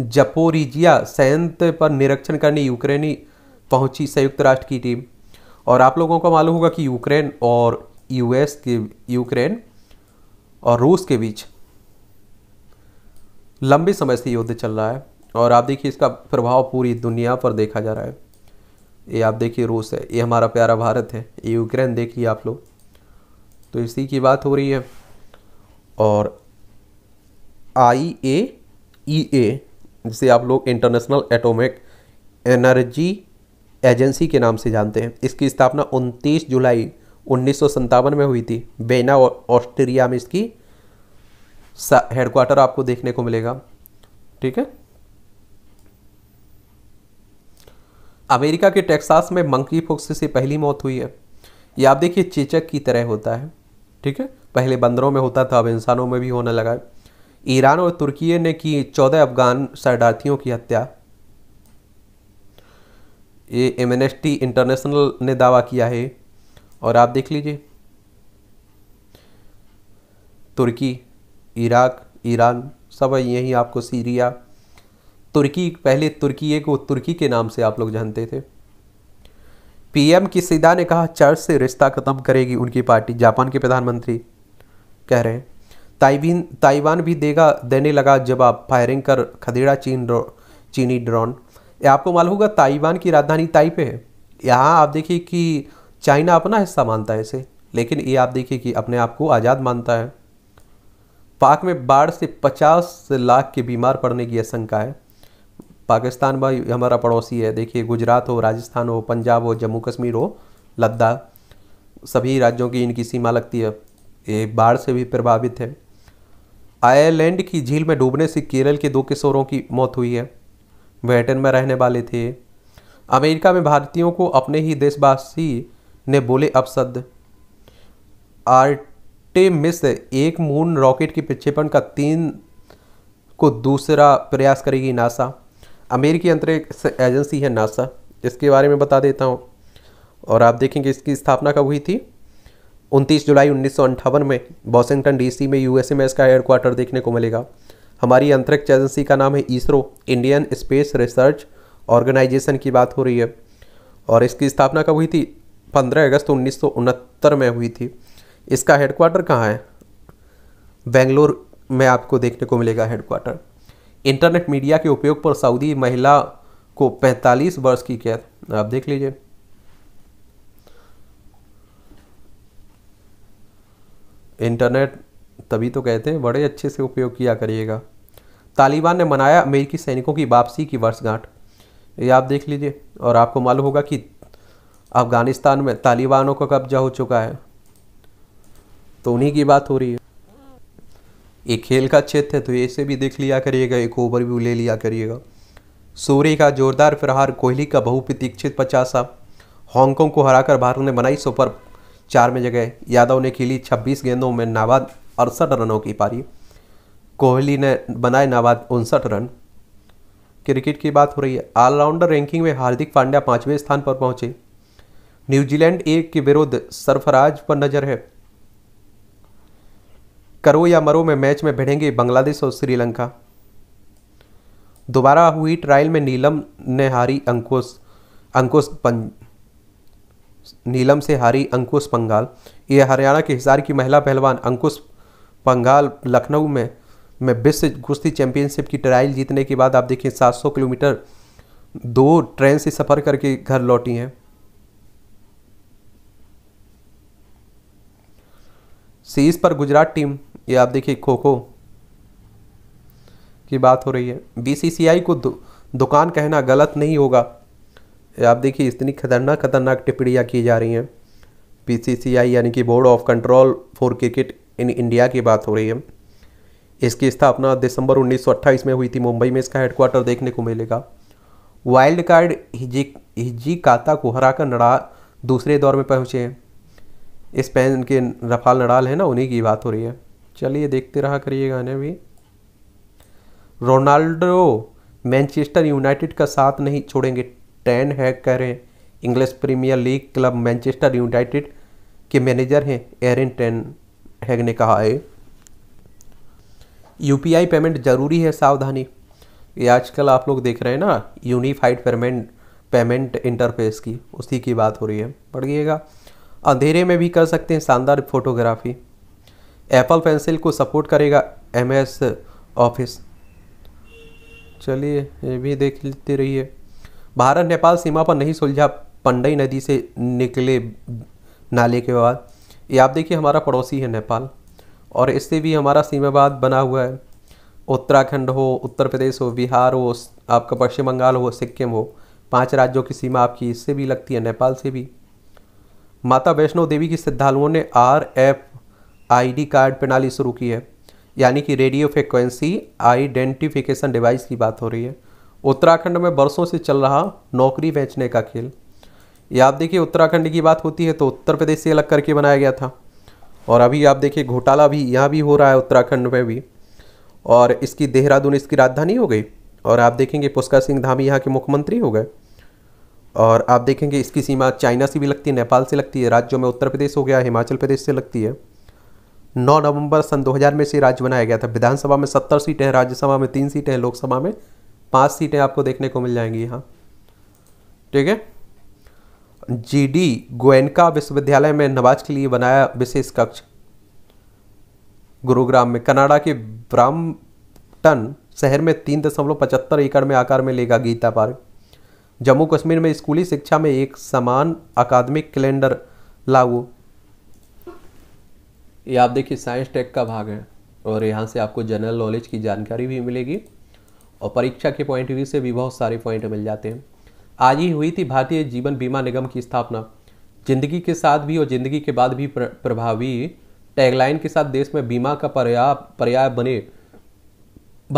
Speaker 1: जपोरिजिया संयंत्र पर निरीक्षण करने यूक्रेनी पहुंची संयुक्त राष्ट्र की टीम और आप लोगों को मालूम होगा कि यूक्रेन और यूएस के यूक्रेन और रूस के बीच लंबे समय से युद्ध चल रहा है और आप देखिए इसका प्रभाव पूरी दुनिया पर देखा जा रहा है ये आप देखिए रूस है ये हमारा प्यारा भारत है ये यूक्रेन देखिए आप लोग तो इसी की बात हो रही है और आई ए ई ए जिसे आप लोग इंटरनेशनल एटॉमिक एनर्जी एजेंसी के नाम से जानते हैं इसकी स्थापना 29 जुलाई उन्नीस में हुई थी बेना ऑस्ट्रिया में इसकी हेडक्वार्टर आपको देखने को मिलेगा ठीक है अमेरिका के टेक्सास में मंकी फोक्स से पहली मौत हुई है ये आप देखिए चेचक की तरह होता है ठीक है पहले बंदरों में होता था अब इंसानों में भी होने लगा है ईरान और तुर्की ने की चौदह अफगान शरणार्थियों की हत्या ये एमनेस्टी इंटरनेशनल ने दावा किया है और आप देख लीजिए तुर्की इराक ईरान सब यहीं आपको सीरिया तुर्की पहले तुर्की को तुर्की के नाम से आप लोग जानते थे पीएम सीधा ने कहा चर्च से रिश्ता ख़त्म करेगी उनकी पार्टी जापान के प्रधानमंत्री कह रहे हैं ताइवान ताइवान भी देगा देने लगा जवाब फायरिंग कर खदेड़ा चीन ड्रो, चीनी ड्रोन आपको मालूम होगा ताइवान की राजधानी ताइपे है यहाँ आप देखिए कि चाइना अपना हिस्सा मानता है इसे लेकिन ये आप देखिए कि अपने आप को आज़ाद मानता है पाक में बाढ़ से 50 लाख के बीमार पड़ने की आशंका है पाकिस्तान भाई हमारा पड़ोसी है देखिए गुजरात हो राजस्थान हो पंजाब हो जम्मू कश्मीर हो लद्दाख सभी राज्यों की इनकी सीमा लगती है ये बाढ़ से भी प्रभावित है आयरलैंड की झील में डूबने से केरल के दो किशोरों की मौत हुई है वेटन में रहने वाले थे अमेरिका में भारतीयों को अपने ही देशवासी ने बोले अपशब्द आर्ट छोटे मिस एक मून रॉकेट के प्रक्षेपण का तीन को दूसरा प्रयास करेगी नासा अमेरिकी अंतरिक्ष एजेंसी है नासा इसके बारे में बता देता हूँ और आप देखेंगे इसकी स्थापना कब हुई थी 29 जुलाई उन्नीस में वॉशिंगटन डीसी में यूएसए में इसका हेडक्वार्टर देखने को मिलेगा हमारी अंतरिक्ष एजेंसी का नाम है ISRO Indian space research organisation की बात हो रही है और इसकी स्थापना कब हुई थी 15 अगस्त उन्नीस में हुई थी इसका हेडक्वार्टर कहाँ है बेंगलोर में आपको देखने को मिलेगा हेडक्वार्टर इंटरनेट मीडिया के उपयोग पर सऊदी महिला को 45 वर्ष की कैद आप देख लीजिए इंटरनेट तभी तो कहते हैं बड़े अच्छे से उपयोग किया करिएगा तालिबान ने मनाया अमेरिकी सैनिकों की वापसी की वर्षगांठ ये आप देख लीजिए और आपको मालूम होगा कि अफ़गानिस्तान में तालिबानों का कब्जा हो चुका है तो उन्हीं की बात हो रही है एक खेल का क्षेत्र है तो ऐसे भी देख लिया करिएगा एक ओवर भी ले लिया करिएगा सूर्य का जोरदार फिरहार कोहली का बहुप्रतीक्षित पचासा हांगकॉन्ग को हराकर भारत ने बनाई सुपर चार में जगह यादव ने खेली 26 गेंदों में नाबाद अड़सठ रनों की पारी कोहली ने बनाए नाबाद उनसठ रन क्रिकेट की बात हो रही है ऑलराउंडर रैंकिंग में हार्दिक पांड्या पाँचवें स्थान पर पहुंचे न्यूजीलैंड एक के विरुद्ध सरफराज पर नज़र है करो या मरो में मैच में भिड़ेंगे बांग्लादेश और श्रीलंका दोबारा हुई ट्रायल में नीलम ने हारी अंकुश अंकुश नीलम से हारी अंकुश पंगाल ये हरियाणा के हिसार की महिला पहलवान अंकुश पंगाल लखनऊ में में विश्व कुश्ती चैंपियनशिप की ट्रायल जीतने के बाद आप देखिए 700 किलोमीटर दो ट्रेन से सफ़र करके घर लौटी हैं सीरीज पर गुजरात टीम ये आप देखिए खो खो की बात हो रही है बीसीसीआई को दु, दुकान कहना गलत नहीं होगा ये आप देखिए इतनी खतरनाक खतरनाक टिप्पणियाँ की जा रही हैं बीसीसीआई यानी कि board of control for cricket in India की बात हो रही है इसकी स्थापना दिसंबर 1928 में हुई थी मुंबई में इसका हेडक्वार्टर देखने को मिलेगा वाइल्ड कार्ड हिजी हिजी काता को कर नडाल दूसरे दौर में पहुंचे हैं स्पेन के रफाल नडाल है ना उन्हीं की बात हो रही है चलिए देखते रहा करिए गाने भी रोनाल्डो मैनचेस्टर यूनाइटेड का साथ नहीं छोड़ेंगे टैन है कह रहे हैं English premier league club Manchester United के मैनेजर हैं एरिन टैन हैग ने कहा है यूपीआई पेमेंट ज़रूरी है सावधानी ये आजकल आप लोग देख रहे हैं ना यूनिफाइड पेमेंट पेमेंट इंटरफेस की उसी की बात हो रही है पढ़िएगा अंधेरे में भी कर सकते हैं शानदार फोटोग्राफी एप्पल पेंसिल को सपोर्ट करेगा एम एस ऑफिस चलिए ये भी देख लेते रहिए भारत नेपाल सीमा पर नहीं सुलझा पंडई नदी से निकले नाले के बाद ये आप देखिए हमारा पड़ोसी है नेपाल और इससे भी हमारा सीमावाद बना हुआ है उत्तराखंड हो उत्तर प्रदेश हो बिहार हो आपका पश्चिम बंगाल हो सिक्किम हो पांच राज्यों की सीमा आपकी इससे भी लगती है नेपाल से भी माता वैष्णो देवी की श्रद्धालुओं ने आर एफ आईडी कार्ड प्रणाली शुरू की है यानी कि रेडियो फ्रिक्वेंसी आइडेंटिफिकेशन डिवाइस की बात हो रही है उत्तराखंड में बरसों से चल रहा नौकरी बेचने का खेल या आप देखिए उत्तराखंड की बात होती है तो उत्तर प्रदेश से अलग करके बनाया गया था और अभी आप देखिए घोटाला भी यहाँ भी हो रहा है उत्तराखंड में भी और इसकी देहरादून इसकी राजधानी हो गई और आप देखेंगे पुष्कर सिंह धामी यहाँ के मुख्यमंत्री हो गए और आप देखेंगे इसकी सीमा चाइना से भी लगती है नेपाल से लगती है राज्यों में उत्तर प्रदेश हो गया हिमाचल प्रदेश से लगती है 9 नवंबर सन 2000 में इसे राज्य बनाया गया था विधानसभा में 70 सीटें हैं राज्यसभा में तीन सीटें हैं लोकसभा में पांच सीटें आपको देखने को मिल जाएंगी यहाँ ठीक है जी डी गोयनका विश्वविद्यालय में नवाज के लिए बनाया विशेष कक्ष गुरुग्राम में कनाडा के ब्राम्पटन शहर में तीन दशमलव पचहत्तर एकड़ में आकार में लेगा गीता पार्क जम्मू कश्मीर में स्कूली शिक्षा में एक समान अकादमिक कैलेंडर लागू ये आप देखिए साइंस टेक का भाग है और यहाँ से आपको जनरल नॉलेज की जानकारी भी मिलेगी और परीक्षा के पॉइंट व्यू से भी बहुत सारे पॉइंट मिल जाते हैं आज ही हुई थी भारतीय जीवन बीमा निगम की स्थापना जिंदगी के साथ भी और जिंदगी के बाद भी प्रभावी टैगलाइन के साथ देश में बीमा का पर्याय पर्याय बने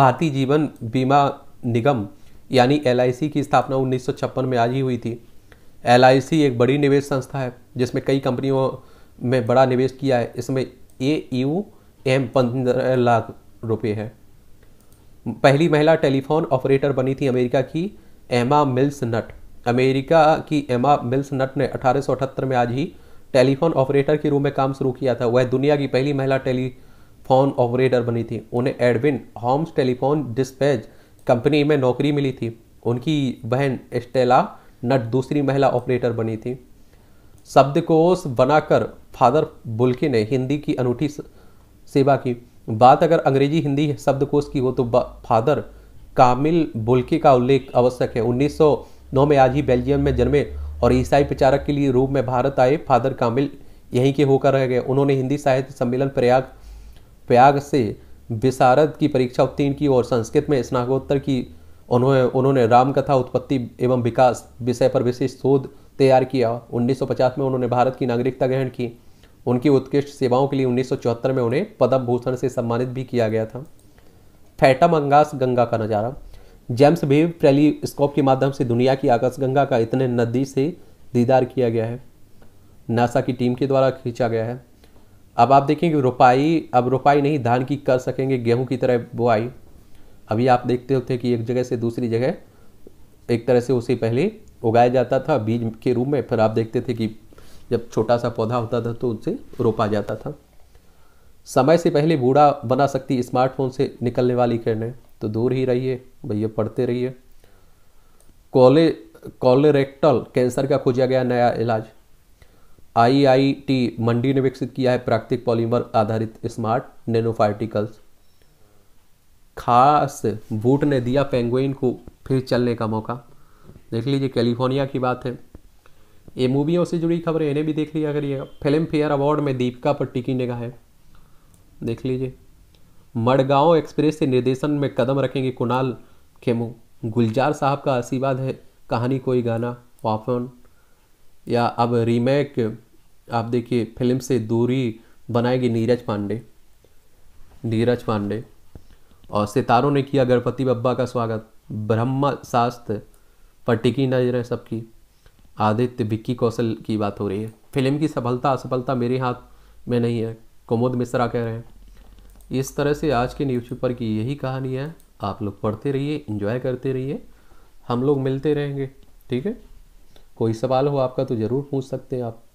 Speaker 1: भारतीय जीवन बीमा निगम यानी एल की स्थापना उन्नीस में आज ही हुई थी एल एक बड़ी निवेश संस्था है जिसमें कई कंपनियों में बड़ा निवेश किया है इसमें ए यू एम पंद्रह लाख रुपए है पहली महिला टेलीफोन ऑपरेटर बनी थी अमेरिका की एमा मिल्स नट अमेरिका की एमा मिल्स नट ने अठारह में आज ही टेलीफोन ऑपरेटर के रूप में काम शुरू किया था वह दुनिया की पहली महिला टेलीफोन ऑपरेटर बनी थी उन्हें Edwin Holmes telephone dispatch company में नौकरी मिली थी उनकी बहन स्टेला नट दूसरी महिला ऑपरेटर बनी थी शब्दकोश बनाकर फादर बुल्के ने हिंदी की अनूठी सेवा की बात अगर अंग्रेजी हिंदी शब्दकोश की हो तो फादर कामिल बुल्के का उल्लेख आवश्यक है 1909 में आज ही बेल्जियम में जन्मे और ईसाई प्रचारक के लिए रूप में भारत आए फादर कामिल यहीं के होकर रह गए उन्होंने हिंदी साहित्य सम्मेलन प्रयाग प्रयाग से विशारद की परीक्षा उत्तीर्ण की और संस्कृत में स्नाकोत्तर की उन्होंने उन्होंने राम कथा उत्पत्ति एवं विकास विषय पर विशेष शोध तैयार किया 1950 में उन्होंने भारत की नागरिकता ग्रहण की उनकी उत्कृष्ट सेवाओं के लिए उन्नीस में उन्हें पद्म भूषण से सम्मानित भी किया गया था फैटा मंगास गंगा का नज़ारा जेम्स भी टेलीस्कोप के माध्यम से दुनिया की आकाश गंगा का इतने नदी से दीदार किया गया है नासा की टीम के द्वारा खींचा गया है अब आप देखेंगे रुपाई अब रुपाई नहीं धान की कर सकेंगे गेहूं की तरह बुआई अभी आप देखते होते कि एक जगह से दूसरी जगह एक तरह से उसे पहले उगाया जाता था बीज के रूप में फिर आप देखते थे कि जब छोटा सा पौधा होता था तो उनसे रोपा जाता था समय से पहले बूढ़ा बना सकती स्मार्टफोन से निकलने वाली किरणें तो दूर ही रहिए भैया पढ़ते रहिए कॉले कॉलोरेक्टल कैंसर का खोजा गया नया इलाज आईआईटी मंडी ने विकसित किया है प्राकृतिक पॉलीमर आधारित स्मार्ट नैनोफार्टिकल्स खास बूट ने दिया पेंगुइन को फिर चलने का मौका देख लीजिए कैलिफोर्निया की बात है ये मूवियों से जुड़ी खबरें इन्हें भी देख लिया करिएगा फिल्म फेयर अवार्ड में दीपिका पर टिकी निगाह है देख लीजिए मडगांव एक्सप्रेस के निर्देशन में कदम रखेंगे कुणाल खेमू गुलजार साहब का आशीर्वाद है कहानी कोई गाना वाफन या अब रीमेक आप देखिए फिल्म से दूरी बनाएगी नीरज पांडे नीरज पांडे और सितारों ने किया गणपति बब्बा का स्वागत ब्रह्म शास्त्र पर टिकी नजर है सबकी आदित्य विक्की कौशल की बात हो रही है फिल्म की सफलता असफलता मेरे हाथ में नहीं है कुमुद मिश्रा कह रहे हैं इस तरह से आज के न्यूज़पेपर की यही कहानी है आप लोग पढ़ते रहिए इंजॉय करते रहिए हम लोग मिलते रहेंगे ठीक है कोई सवाल हो आपका तो ज़रूर पूछ सकते हैं आप